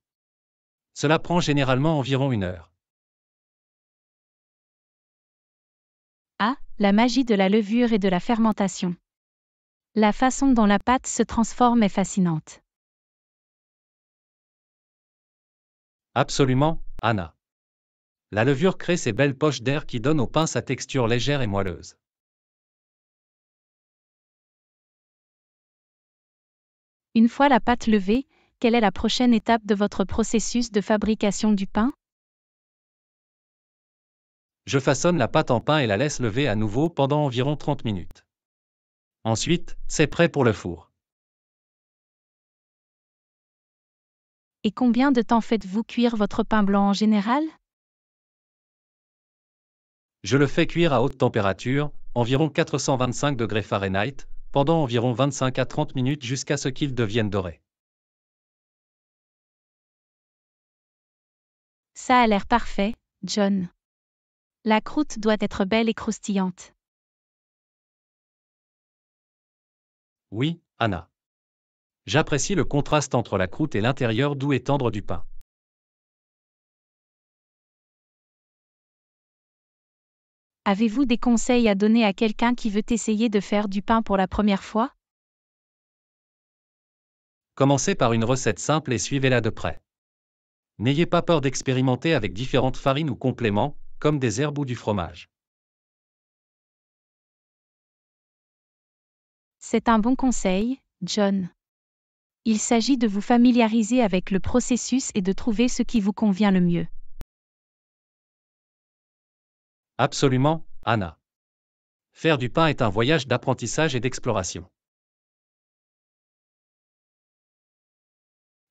Cela prend généralement environ une heure. Ah, la magie de la levure et de la fermentation. La façon dont la pâte se transforme est fascinante. Absolument, Anna. La levure crée ces belles poches d'air qui donnent au pain sa texture légère et moelleuse. Une fois la pâte levée, quelle est la prochaine étape de votre processus de fabrication du pain Je façonne la pâte en pain et la laisse lever à nouveau pendant environ 30 minutes. Ensuite, c'est prêt pour le four. Et combien de temps faites-vous cuire votre pain blanc en général Je le fais cuire à haute température, environ 425 degrés Fahrenheit, pendant environ 25 à 30 minutes jusqu'à ce qu'ils deviennent dorés. Ça a l'air parfait, John. La croûte doit être belle et croustillante. Oui, Anna. J'apprécie le contraste entre la croûte et l'intérieur doux et tendre du pain. Avez-vous des conseils à donner à quelqu'un qui veut essayer de faire du pain pour la première fois Commencez par une recette simple et suivez-la de près. N'ayez pas peur d'expérimenter avec différentes farines ou compléments, comme des herbes ou du fromage. C'est un bon conseil, John. Il s'agit de vous familiariser avec le processus et de trouver ce qui vous convient le mieux. Absolument, Anna. Faire du pain est un voyage d'apprentissage et d'exploration.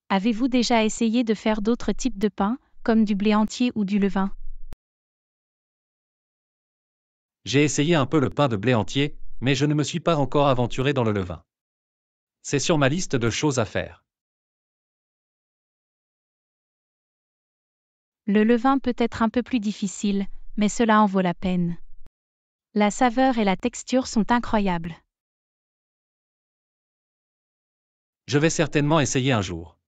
Avez-vous déjà essayé de faire d'autres types de pain, comme du blé entier ou du levain J'ai essayé un peu le pain de blé entier, mais je ne me suis pas encore aventuré dans le levain. C'est sur ma liste de choses à faire. Le levain peut être un peu plus difficile, mais cela en vaut la peine. La saveur et la texture sont incroyables. Je vais certainement essayer un jour.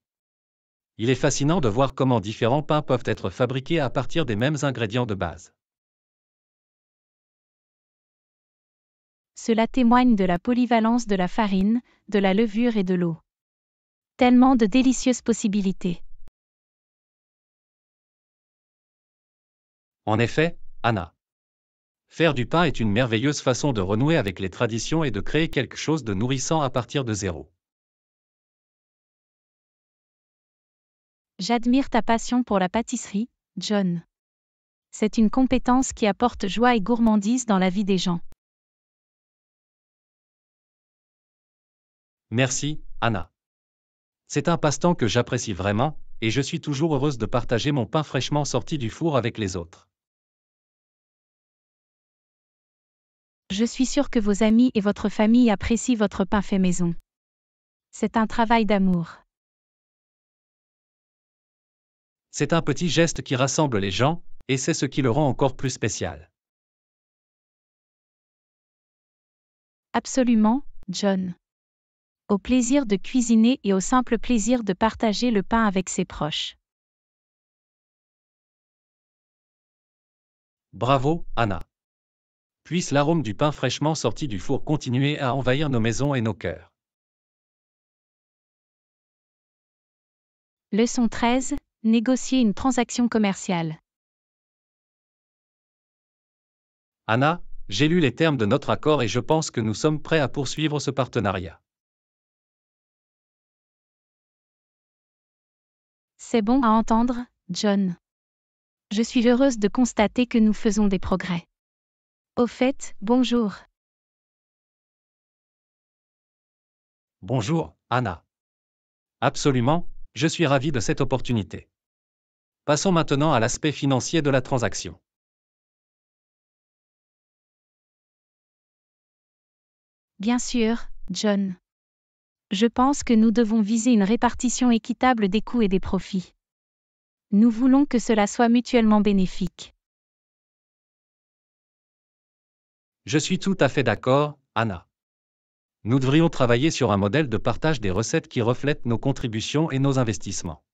Il est fascinant de voir comment différents pains peuvent être fabriqués à partir des mêmes ingrédients de base. Cela témoigne de la polyvalence de la farine, de la levure et de l'eau. Tellement de délicieuses possibilités. En effet, Anna. Faire du pain est une merveilleuse façon de renouer avec les traditions et de créer quelque chose de nourrissant à partir de zéro. J'admire ta passion pour la pâtisserie, John. C'est une compétence qui apporte joie et gourmandise dans la vie des gens. Merci, Anna. C'est un passe-temps que j'apprécie vraiment, et je suis toujours heureuse de partager mon pain fraîchement sorti du four avec les autres. Je suis sûre que vos amis et votre famille apprécient votre pain fait maison. C'est un travail d'amour. C'est un petit geste qui rassemble les gens, et c'est ce qui le rend encore plus spécial. Absolument, John. Au plaisir de cuisiner et au simple plaisir de partager le pain avec ses proches. Bravo, Anna puisse l'arôme du pain fraîchement sorti du four continuer à envahir nos maisons et nos cœurs. Leçon 13. Négocier une transaction commerciale. Anna, j'ai lu les termes de notre accord et je pense que nous sommes prêts à poursuivre ce partenariat. C'est bon à entendre, John. Je suis heureuse de constater que nous faisons des progrès. Au fait, bonjour. Bonjour, Anna. Absolument, je suis ravi de cette opportunité. Passons maintenant à l'aspect financier de la transaction. Bien sûr, John. Je pense que nous devons viser une répartition équitable des coûts et des profits. Nous voulons que cela soit mutuellement bénéfique. Je suis tout à fait d'accord, Anna. Nous devrions travailler sur un modèle de partage des recettes qui reflète nos contributions et nos investissements.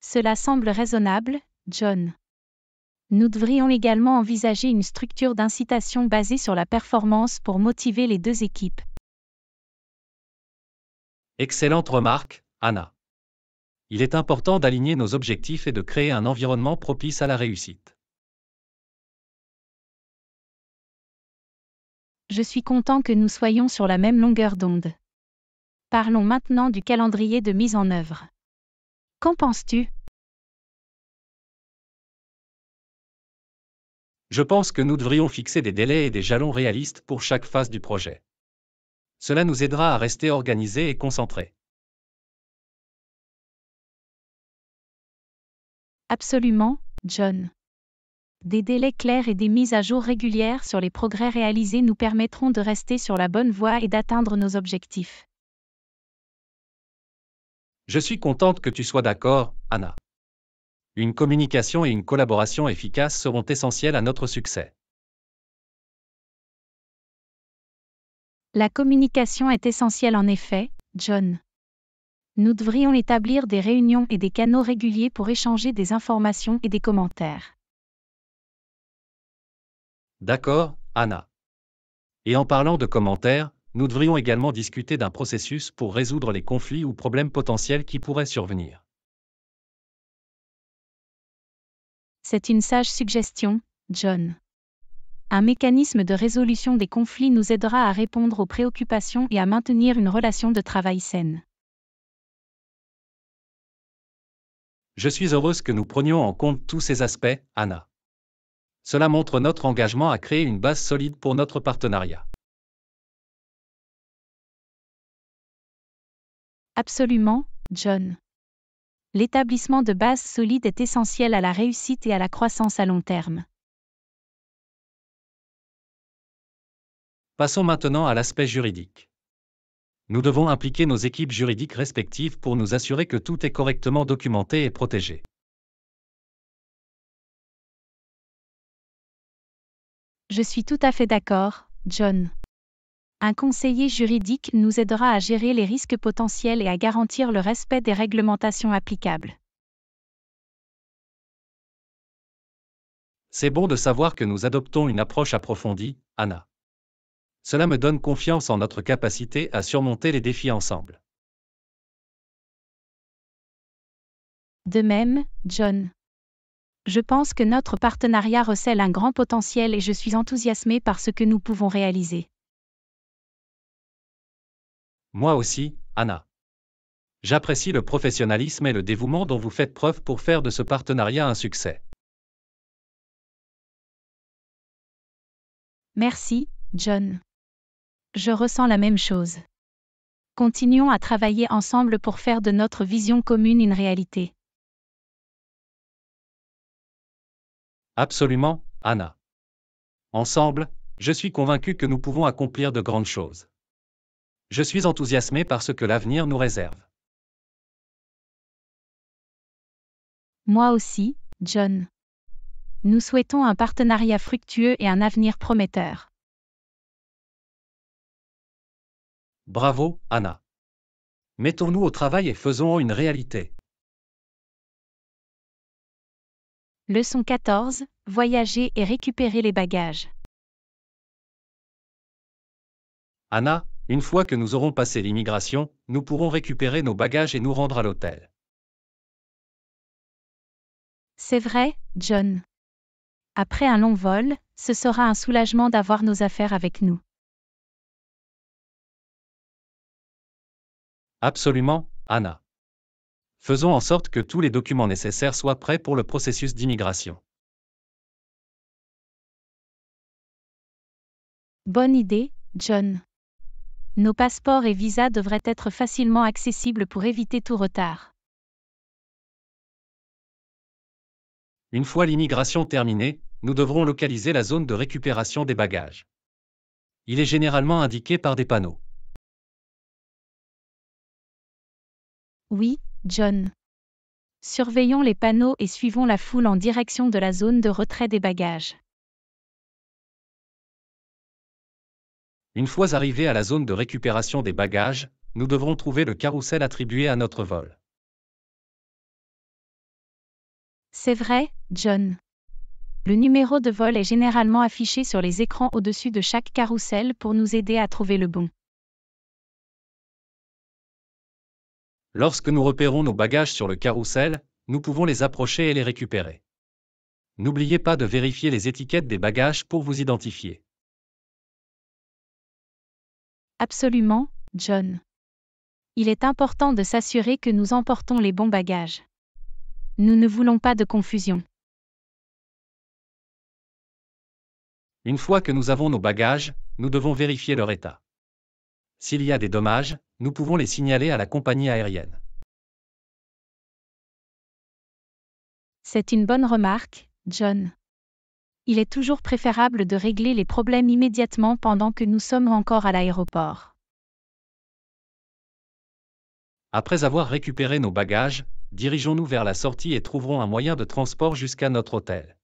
Cela semble raisonnable, John. Nous devrions également envisager une structure d'incitation basée sur la performance pour motiver les deux équipes. Excellente remarque, Anna. Il est important d'aligner nos objectifs et de créer un environnement propice à la réussite. Je suis content que nous soyons sur la même longueur d'onde. Parlons maintenant du calendrier de mise en œuvre. Qu'en penses-tu Je pense que nous devrions fixer des délais et des jalons réalistes pour chaque phase du projet. Cela nous aidera à rester organisés et concentrés. Absolument, John. Des délais clairs et des mises à jour régulières sur les progrès réalisés nous permettront de rester sur la bonne voie et d'atteindre nos objectifs. Je suis contente que tu sois d'accord, Anna. Une communication et une collaboration efficaces seront essentielles à notre succès. La communication est essentielle en effet, John. Nous devrions établir des réunions et des canaux réguliers pour échanger des informations et des commentaires. D'accord, Anna. Et en parlant de commentaires, nous devrions également discuter d'un processus pour résoudre les conflits ou problèmes potentiels qui pourraient survenir. C'est une sage suggestion, John. Un mécanisme de résolution des conflits nous aidera à répondre aux préoccupations et à maintenir une relation de travail saine. Je suis heureuse que nous prenions en compte tous ces aspects, Anna. Cela montre notre engagement à créer une base solide pour notre partenariat. Absolument, John. L'établissement de bases solides est essentiel à la réussite et à la croissance à long terme. Passons maintenant à l'aspect juridique. Nous devons impliquer nos équipes juridiques respectives pour nous assurer que tout est correctement documenté et protégé. Je suis tout à fait d'accord, John. Un conseiller juridique nous aidera à gérer les risques potentiels et à garantir le respect des réglementations applicables. C'est bon de savoir que nous adoptons une approche approfondie, Anna. Cela me donne confiance en notre capacité à surmonter les défis ensemble. De même, John. Je pense que notre partenariat recèle un grand potentiel et je suis enthousiasmé par ce que nous pouvons réaliser. Moi aussi, Anna. J'apprécie le professionnalisme et le dévouement dont vous faites preuve pour faire de ce partenariat un succès. Merci, John. Je ressens la même chose. Continuons à travailler ensemble pour faire de notre vision commune une réalité. Absolument, Anna. Ensemble, je suis convaincu que nous pouvons accomplir de grandes choses. Je suis enthousiasmé par ce que l'avenir nous réserve. Moi aussi, John. Nous souhaitons un partenariat fructueux et un avenir prometteur. Bravo, Anna. Mettons-nous au travail et faisons une réalité. Leçon 14. Voyager et récupérer les bagages. Anna, une fois que nous aurons passé l'immigration, nous pourrons récupérer nos bagages et nous rendre à l'hôtel. C'est vrai, John. Après un long vol, ce sera un soulagement d'avoir nos affaires avec nous. Absolument, Anna. Faisons en sorte que tous les documents nécessaires soient prêts pour le processus d'immigration. Bonne idée, John. Nos passeports et visas devraient être facilement accessibles pour éviter tout retard. Une fois l'immigration terminée, nous devrons localiser la zone de récupération des bagages. Il est généralement indiqué par des panneaux. Oui, John. Surveillons les panneaux et suivons la foule en direction de la zone de retrait des bagages. Une fois arrivés à la zone de récupération des bagages, nous devrons trouver le carrousel attribué à notre vol. C'est vrai, John. Le numéro de vol est généralement affiché sur les écrans au-dessus de chaque carrousel pour nous aider à trouver le bon. Lorsque nous repérons nos bagages sur le carrousel, nous pouvons les approcher et les récupérer. N'oubliez pas de vérifier les étiquettes des bagages pour vous identifier. Absolument, John. Il est important de s'assurer que nous emportons les bons bagages. Nous ne voulons pas de confusion. Une fois que nous avons nos bagages, nous devons vérifier leur état. S'il y a des dommages, nous pouvons les signaler à la compagnie aérienne. C'est une bonne remarque, John. Il est toujours préférable de régler les problèmes immédiatement pendant que nous sommes encore à l'aéroport. Après avoir récupéré nos bagages, dirigeons-nous vers la sortie et trouverons un moyen de transport jusqu'à notre hôtel.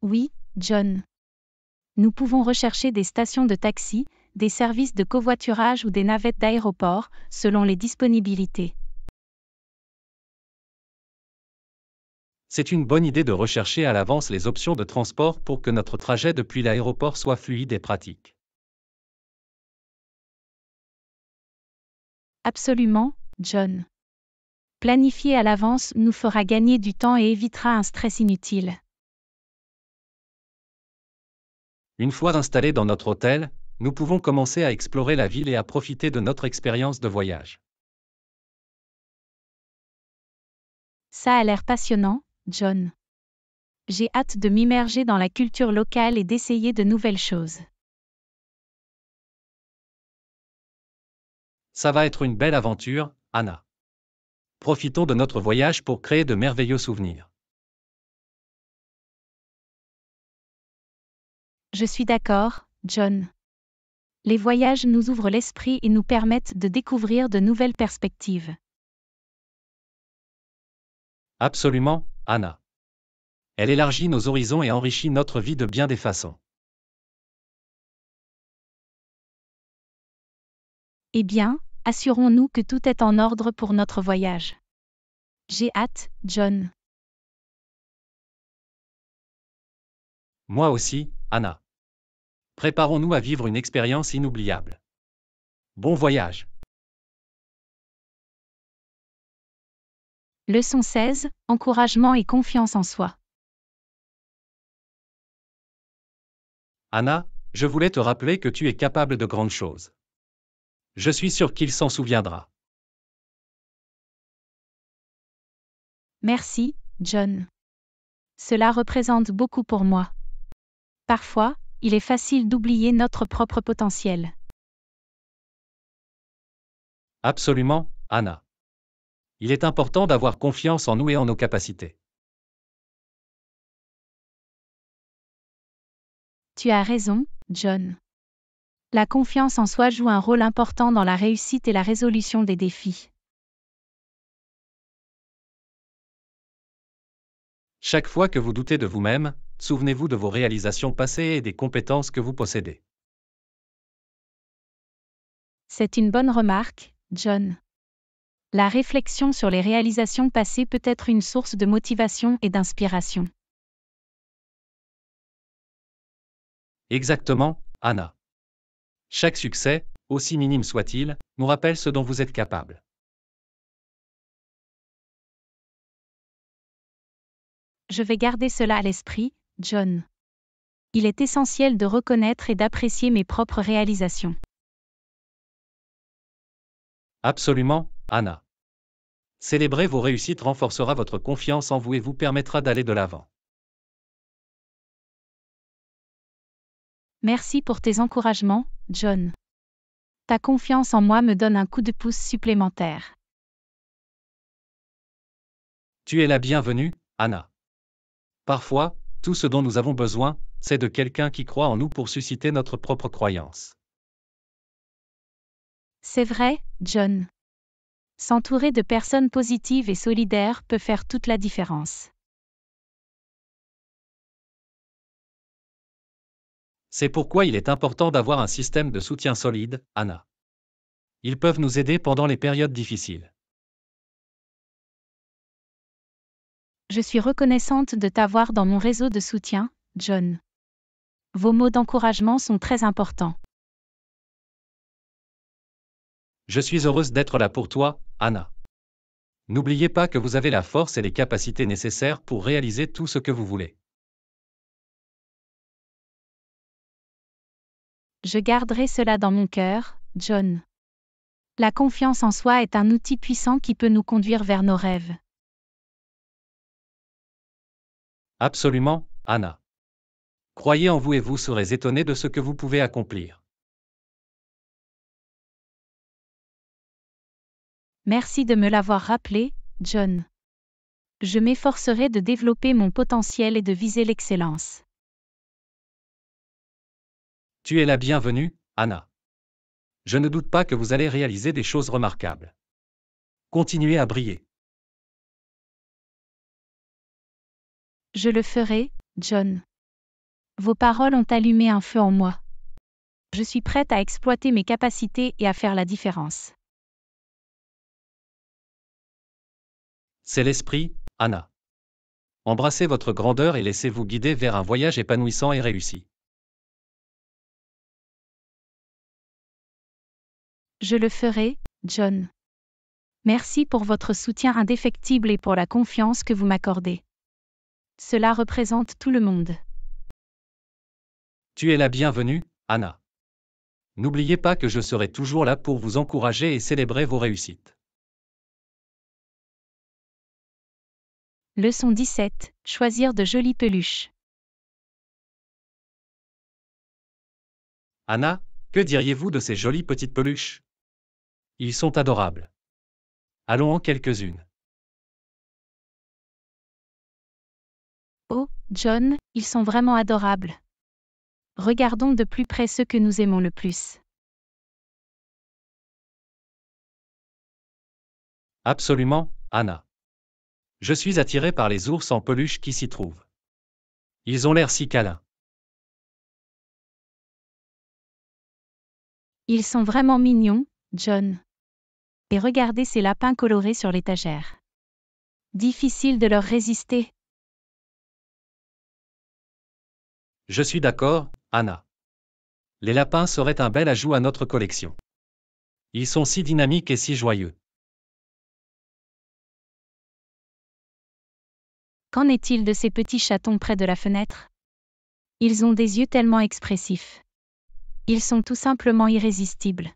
Oui, John nous pouvons rechercher des stations de taxi, des services de covoiturage ou des navettes d'aéroport, selon les disponibilités. C'est une bonne idée de rechercher à l'avance les options de transport pour que notre trajet depuis l'aéroport soit fluide et pratique. Absolument, John. Planifier à l'avance nous fera gagner du temps et évitera un stress inutile. Une fois installés dans notre hôtel, nous pouvons commencer à explorer la ville et à profiter de notre expérience de voyage. Ça a l'air passionnant, John. J'ai hâte de m'immerger dans la culture locale et d'essayer de nouvelles choses. Ça va être une belle aventure, Anna. Profitons de notre voyage pour créer de merveilleux souvenirs. Je suis d'accord, John. Les voyages nous ouvrent l'esprit et nous permettent de découvrir de nouvelles perspectives. Absolument, Anna. Elle élargit nos horizons et enrichit notre vie de bien des façons. Eh bien, assurons-nous que tout est en ordre pour notre voyage. J'ai hâte, John. Moi aussi, Anna. Préparons-nous à vivre une expérience inoubliable. Bon voyage. Leçon 16. Encouragement et confiance en soi. Anna, je voulais te rappeler que tu es capable de grandes choses. Je suis sûr qu'il s'en souviendra. Merci, John. Cela représente beaucoup pour moi. Parfois, il est facile d'oublier notre propre potentiel. Absolument, Anna. Il est important d'avoir confiance en nous et en nos capacités. Tu as raison, John. La confiance en soi joue un rôle important dans la réussite et la résolution des défis. Chaque fois que vous doutez de vous-même, souvenez-vous de vos réalisations passées et des compétences que vous possédez. C'est une bonne remarque, John. La réflexion sur les réalisations passées peut être une source de motivation et d'inspiration. Exactement, Anna. Chaque succès, aussi minime soit-il, nous rappelle ce dont vous êtes capable. Je vais garder cela à l'esprit, John. Il est essentiel de reconnaître et d'apprécier mes propres réalisations. Absolument, Anna. Célébrer vos réussites renforcera votre confiance en vous et vous permettra d'aller de l'avant. Merci pour tes encouragements, John. Ta confiance en moi me donne un coup de pouce supplémentaire. Tu es la bienvenue, Anna. Parfois, tout ce dont nous avons besoin, c'est de quelqu'un qui croit en nous pour susciter notre propre croyance. C'est vrai, John. S'entourer de personnes positives et solidaires peut faire toute la différence. C'est pourquoi il est important d'avoir un système de soutien solide, Anna. Ils peuvent nous aider pendant les périodes difficiles. Je suis reconnaissante de t'avoir dans mon réseau de soutien, John. Vos mots d'encouragement sont très importants. Je suis heureuse d'être là pour toi, Anna. N'oubliez pas que vous avez la force et les capacités nécessaires pour réaliser tout ce que vous voulez. Je garderai cela dans mon cœur, John. La confiance en soi est un outil puissant qui peut nous conduire vers nos rêves. Absolument, Anna. Croyez en vous et vous serez étonné de ce que vous pouvez accomplir. Merci de me l'avoir rappelé, John. Je m'efforcerai de développer mon potentiel et de viser l'excellence. Tu es la bienvenue, Anna. Je ne doute pas que vous allez réaliser des choses remarquables. Continuez à briller. Je le ferai, John. Vos paroles ont allumé un feu en moi. Je suis prête à exploiter mes capacités et à faire la différence. C'est l'esprit, Anna. Embrassez votre grandeur et laissez-vous guider vers un voyage épanouissant et réussi. Je le ferai, John. Merci pour votre soutien indéfectible et pour la confiance que vous m'accordez. Cela représente tout le monde. Tu es la bienvenue, Anna. N'oubliez pas que je serai toujours là pour vous encourager et célébrer vos réussites. Leçon 17. Choisir de jolies peluches. Anna, que diriez-vous de ces jolies petites peluches Ils sont adorables. Allons en quelques-unes. John, ils sont vraiment adorables. Regardons de plus près ceux que nous aimons le plus. Absolument, Anna. Je suis attirée par les ours en peluche qui s'y trouvent. Ils ont l'air si câlins. Ils sont vraiment mignons, John. Et regardez ces lapins colorés sur l'étagère. Difficile de leur résister. Je suis d'accord, Anna. Les lapins seraient un bel ajout à notre collection. Ils sont si dynamiques et si joyeux. Qu'en est-il de ces petits chatons près de la fenêtre Ils ont des yeux tellement expressifs. Ils sont tout simplement irrésistibles.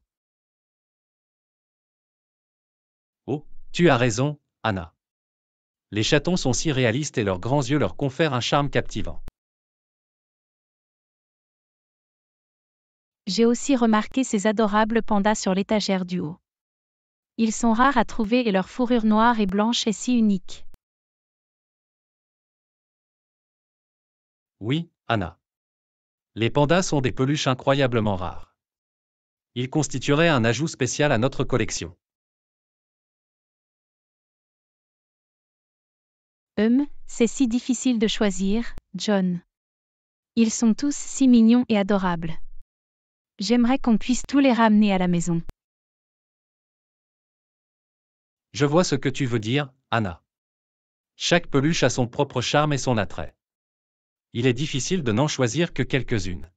Oh, tu as raison, Anna. Les chatons sont si réalistes et leurs grands yeux leur confèrent un charme captivant. J'ai aussi remarqué ces adorables pandas sur l'étagère du haut. Ils sont rares à trouver et leur fourrure noire et blanche est si unique. Oui, Anna. Les pandas sont des peluches incroyablement rares. Ils constitueraient un ajout spécial à notre collection. Hum, c'est si difficile de choisir, John. Ils sont tous si mignons et adorables. J'aimerais qu'on puisse tous les ramener à la maison. Je vois ce que tu veux dire, Anna. Chaque peluche a son propre charme et son attrait. Il est difficile de n'en choisir que quelques-unes.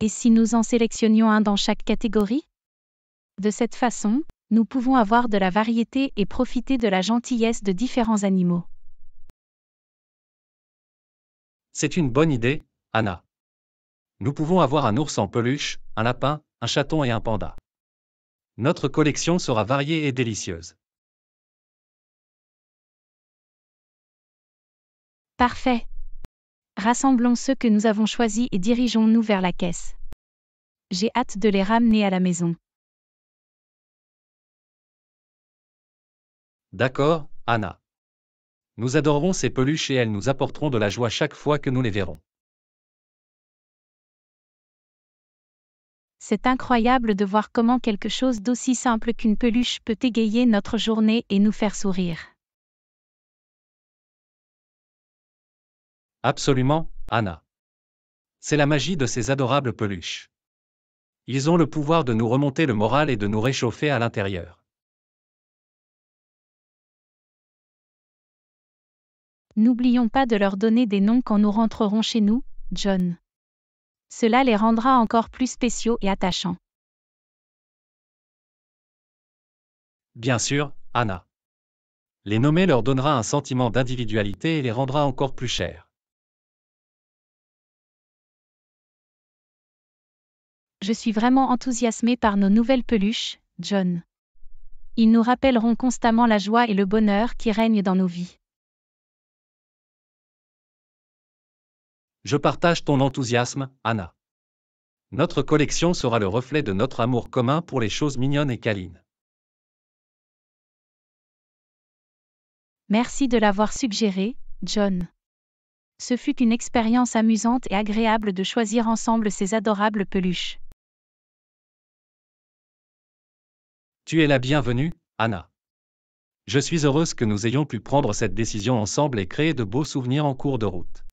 Et si nous en sélectionnions un dans chaque catégorie De cette façon, nous pouvons avoir de la variété et profiter de la gentillesse de différents animaux. C'est une bonne idée, Anna. Nous pouvons avoir un ours en peluche, un lapin, un chaton et un panda. Notre collection sera variée et délicieuse. Parfait. Rassemblons ceux que nous avons choisis et dirigeons-nous vers la caisse. J'ai hâte de les ramener à la maison. D'accord, Anna. Nous adorerons ces peluches et elles nous apporteront de la joie chaque fois que nous les verrons. C'est incroyable de voir comment quelque chose d'aussi simple qu'une peluche peut égayer notre journée et nous faire sourire. Absolument, Anna. C'est la magie de ces adorables peluches. Ils ont le pouvoir de nous remonter le moral et de nous réchauffer à l'intérieur. N'oublions pas de leur donner des noms quand nous rentrerons chez nous, John. Cela les rendra encore plus spéciaux et attachants. Bien sûr, Anna. Les nommer leur donnera un sentiment d'individualité et les rendra encore plus chers. Je suis vraiment enthousiasmée par nos nouvelles peluches, John. Ils nous rappelleront constamment la joie et le bonheur qui règnent dans nos vies. Je partage ton enthousiasme, Anna. Notre collection sera le reflet de notre amour commun pour les choses mignonnes et câlines. Merci de l'avoir suggéré, John. Ce fut une expérience amusante et agréable de choisir ensemble ces adorables peluches. Tu es la bienvenue, Anna. Je suis heureuse que nous ayons pu prendre cette décision ensemble et créer de beaux souvenirs en cours de route.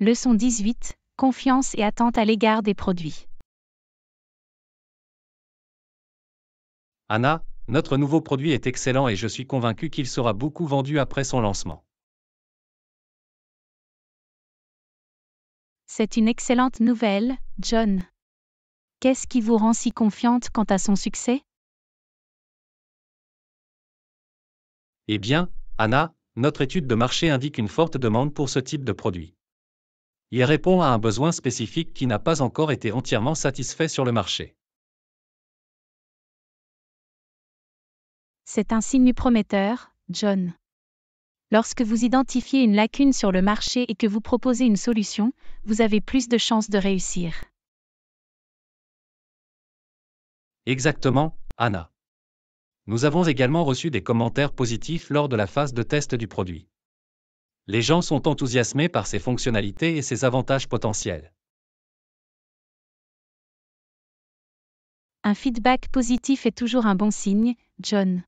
Leçon 18. Confiance et attente à l'égard des produits. Anna, notre nouveau produit est excellent et je suis convaincu qu'il sera beaucoup vendu après son lancement. C'est une excellente nouvelle, John. Qu'est-ce qui vous rend si confiante quant à son succès Eh bien, Anna, notre étude de marché indique une forte demande pour ce type de produit il répond à un besoin spécifique qui n'a pas encore été entièrement satisfait sur le marché. C'est un signe prometteur, John. Lorsque vous identifiez une lacune sur le marché et que vous proposez une solution, vous avez plus de chances de réussir. Exactement, Anna. Nous avons également reçu des commentaires positifs lors de la phase de test du produit les gens sont enthousiasmés par ses fonctionnalités et ses avantages potentiels. Un feedback positif est toujours un bon signe, John.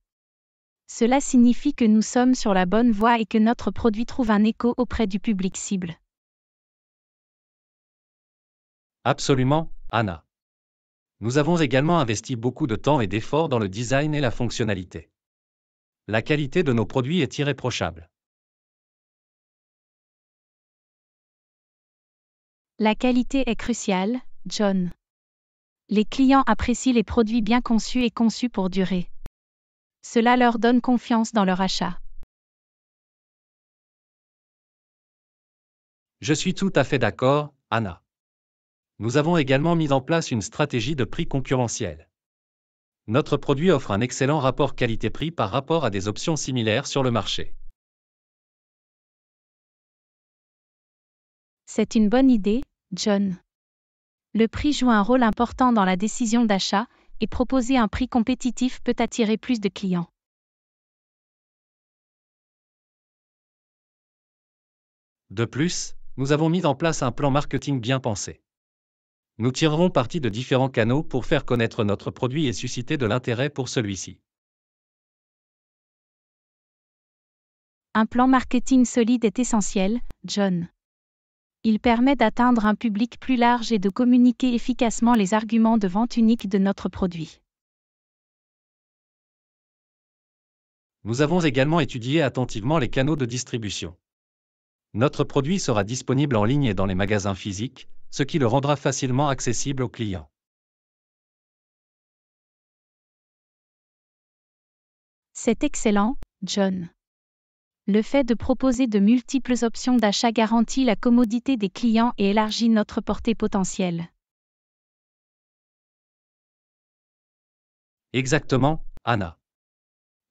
Cela signifie que nous sommes sur la bonne voie et que notre produit trouve un écho auprès du public cible. Absolument, Anna. Nous avons également investi beaucoup de temps et d'efforts dans le design et la fonctionnalité. La qualité de nos produits est irréprochable. La qualité est cruciale, John. Les clients apprécient les produits bien conçus et conçus pour durer. Cela leur donne confiance dans leur achat. Je suis tout à fait d'accord, Anna. Nous avons également mis en place une stratégie de prix concurrentiel. Notre produit offre un excellent rapport qualité-prix par rapport à des options similaires sur le marché. C'est une bonne idée, John. Le prix joue un rôle important dans la décision d'achat, et proposer un prix compétitif peut attirer plus de clients. De plus, nous avons mis en place un plan marketing bien pensé. Nous tirerons parti de différents canaux pour faire connaître notre produit et susciter de l'intérêt pour celui-ci. Un plan marketing solide est essentiel, John il permet d'atteindre un public plus large et de communiquer efficacement les arguments de vente unique de notre produit. Nous avons également étudié attentivement les canaux de distribution. Notre produit sera disponible en ligne et dans les magasins physiques, ce qui le rendra facilement accessible aux clients. C'est excellent, John. Le fait de proposer de multiples options d'achat garantit la commodité des clients et élargit notre portée potentielle. Exactement, Anna.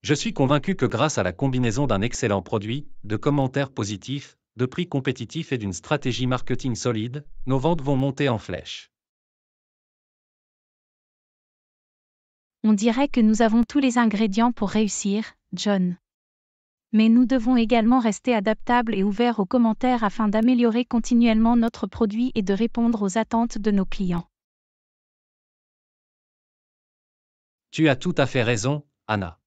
Je suis convaincu que grâce à la combinaison d'un excellent produit, de commentaires positifs, de prix compétitifs et d'une stratégie marketing solide, nos ventes vont monter en flèche. On dirait que nous avons tous les ingrédients pour réussir, John mais nous devons également rester adaptables et ouverts aux commentaires afin d'améliorer continuellement notre produit et de répondre aux attentes de nos clients. Tu as tout à fait raison, Anna.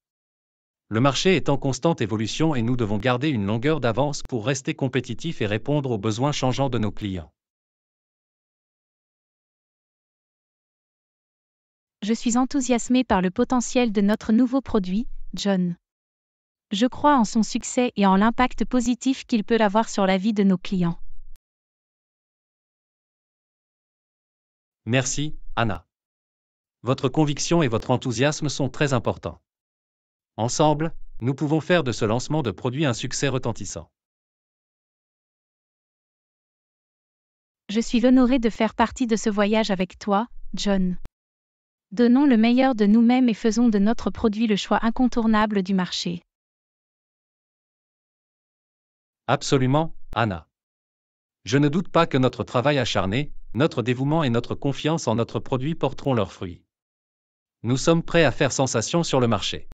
Le marché est en constante évolution et nous devons garder une longueur d'avance pour rester compétitifs et répondre aux besoins changeants de nos clients. Je suis enthousiasmé par le potentiel de notre nouveau produit, John je crois en son succès et en l'impact positif qu'il peut avoir sur la vie de nos clients. Merci, Anna. Votre conviction et votre enthousiasme sont très importants. Ensemble, nous pouvons faire de ce lancement de produit un succès retentissant. Je suis honorée de faire partie de ce voyage avec toi, John. Donnons le meilleur de nous-mêmes et faisons de notre produit le choix incontournable du marché. Absolument, Anna. Je ne doute pas que notre travail acharné, notre dévouement et notre confiance en notre produit porteront leurs fruits. Nous sommes prêts à faire sensation sur le marché.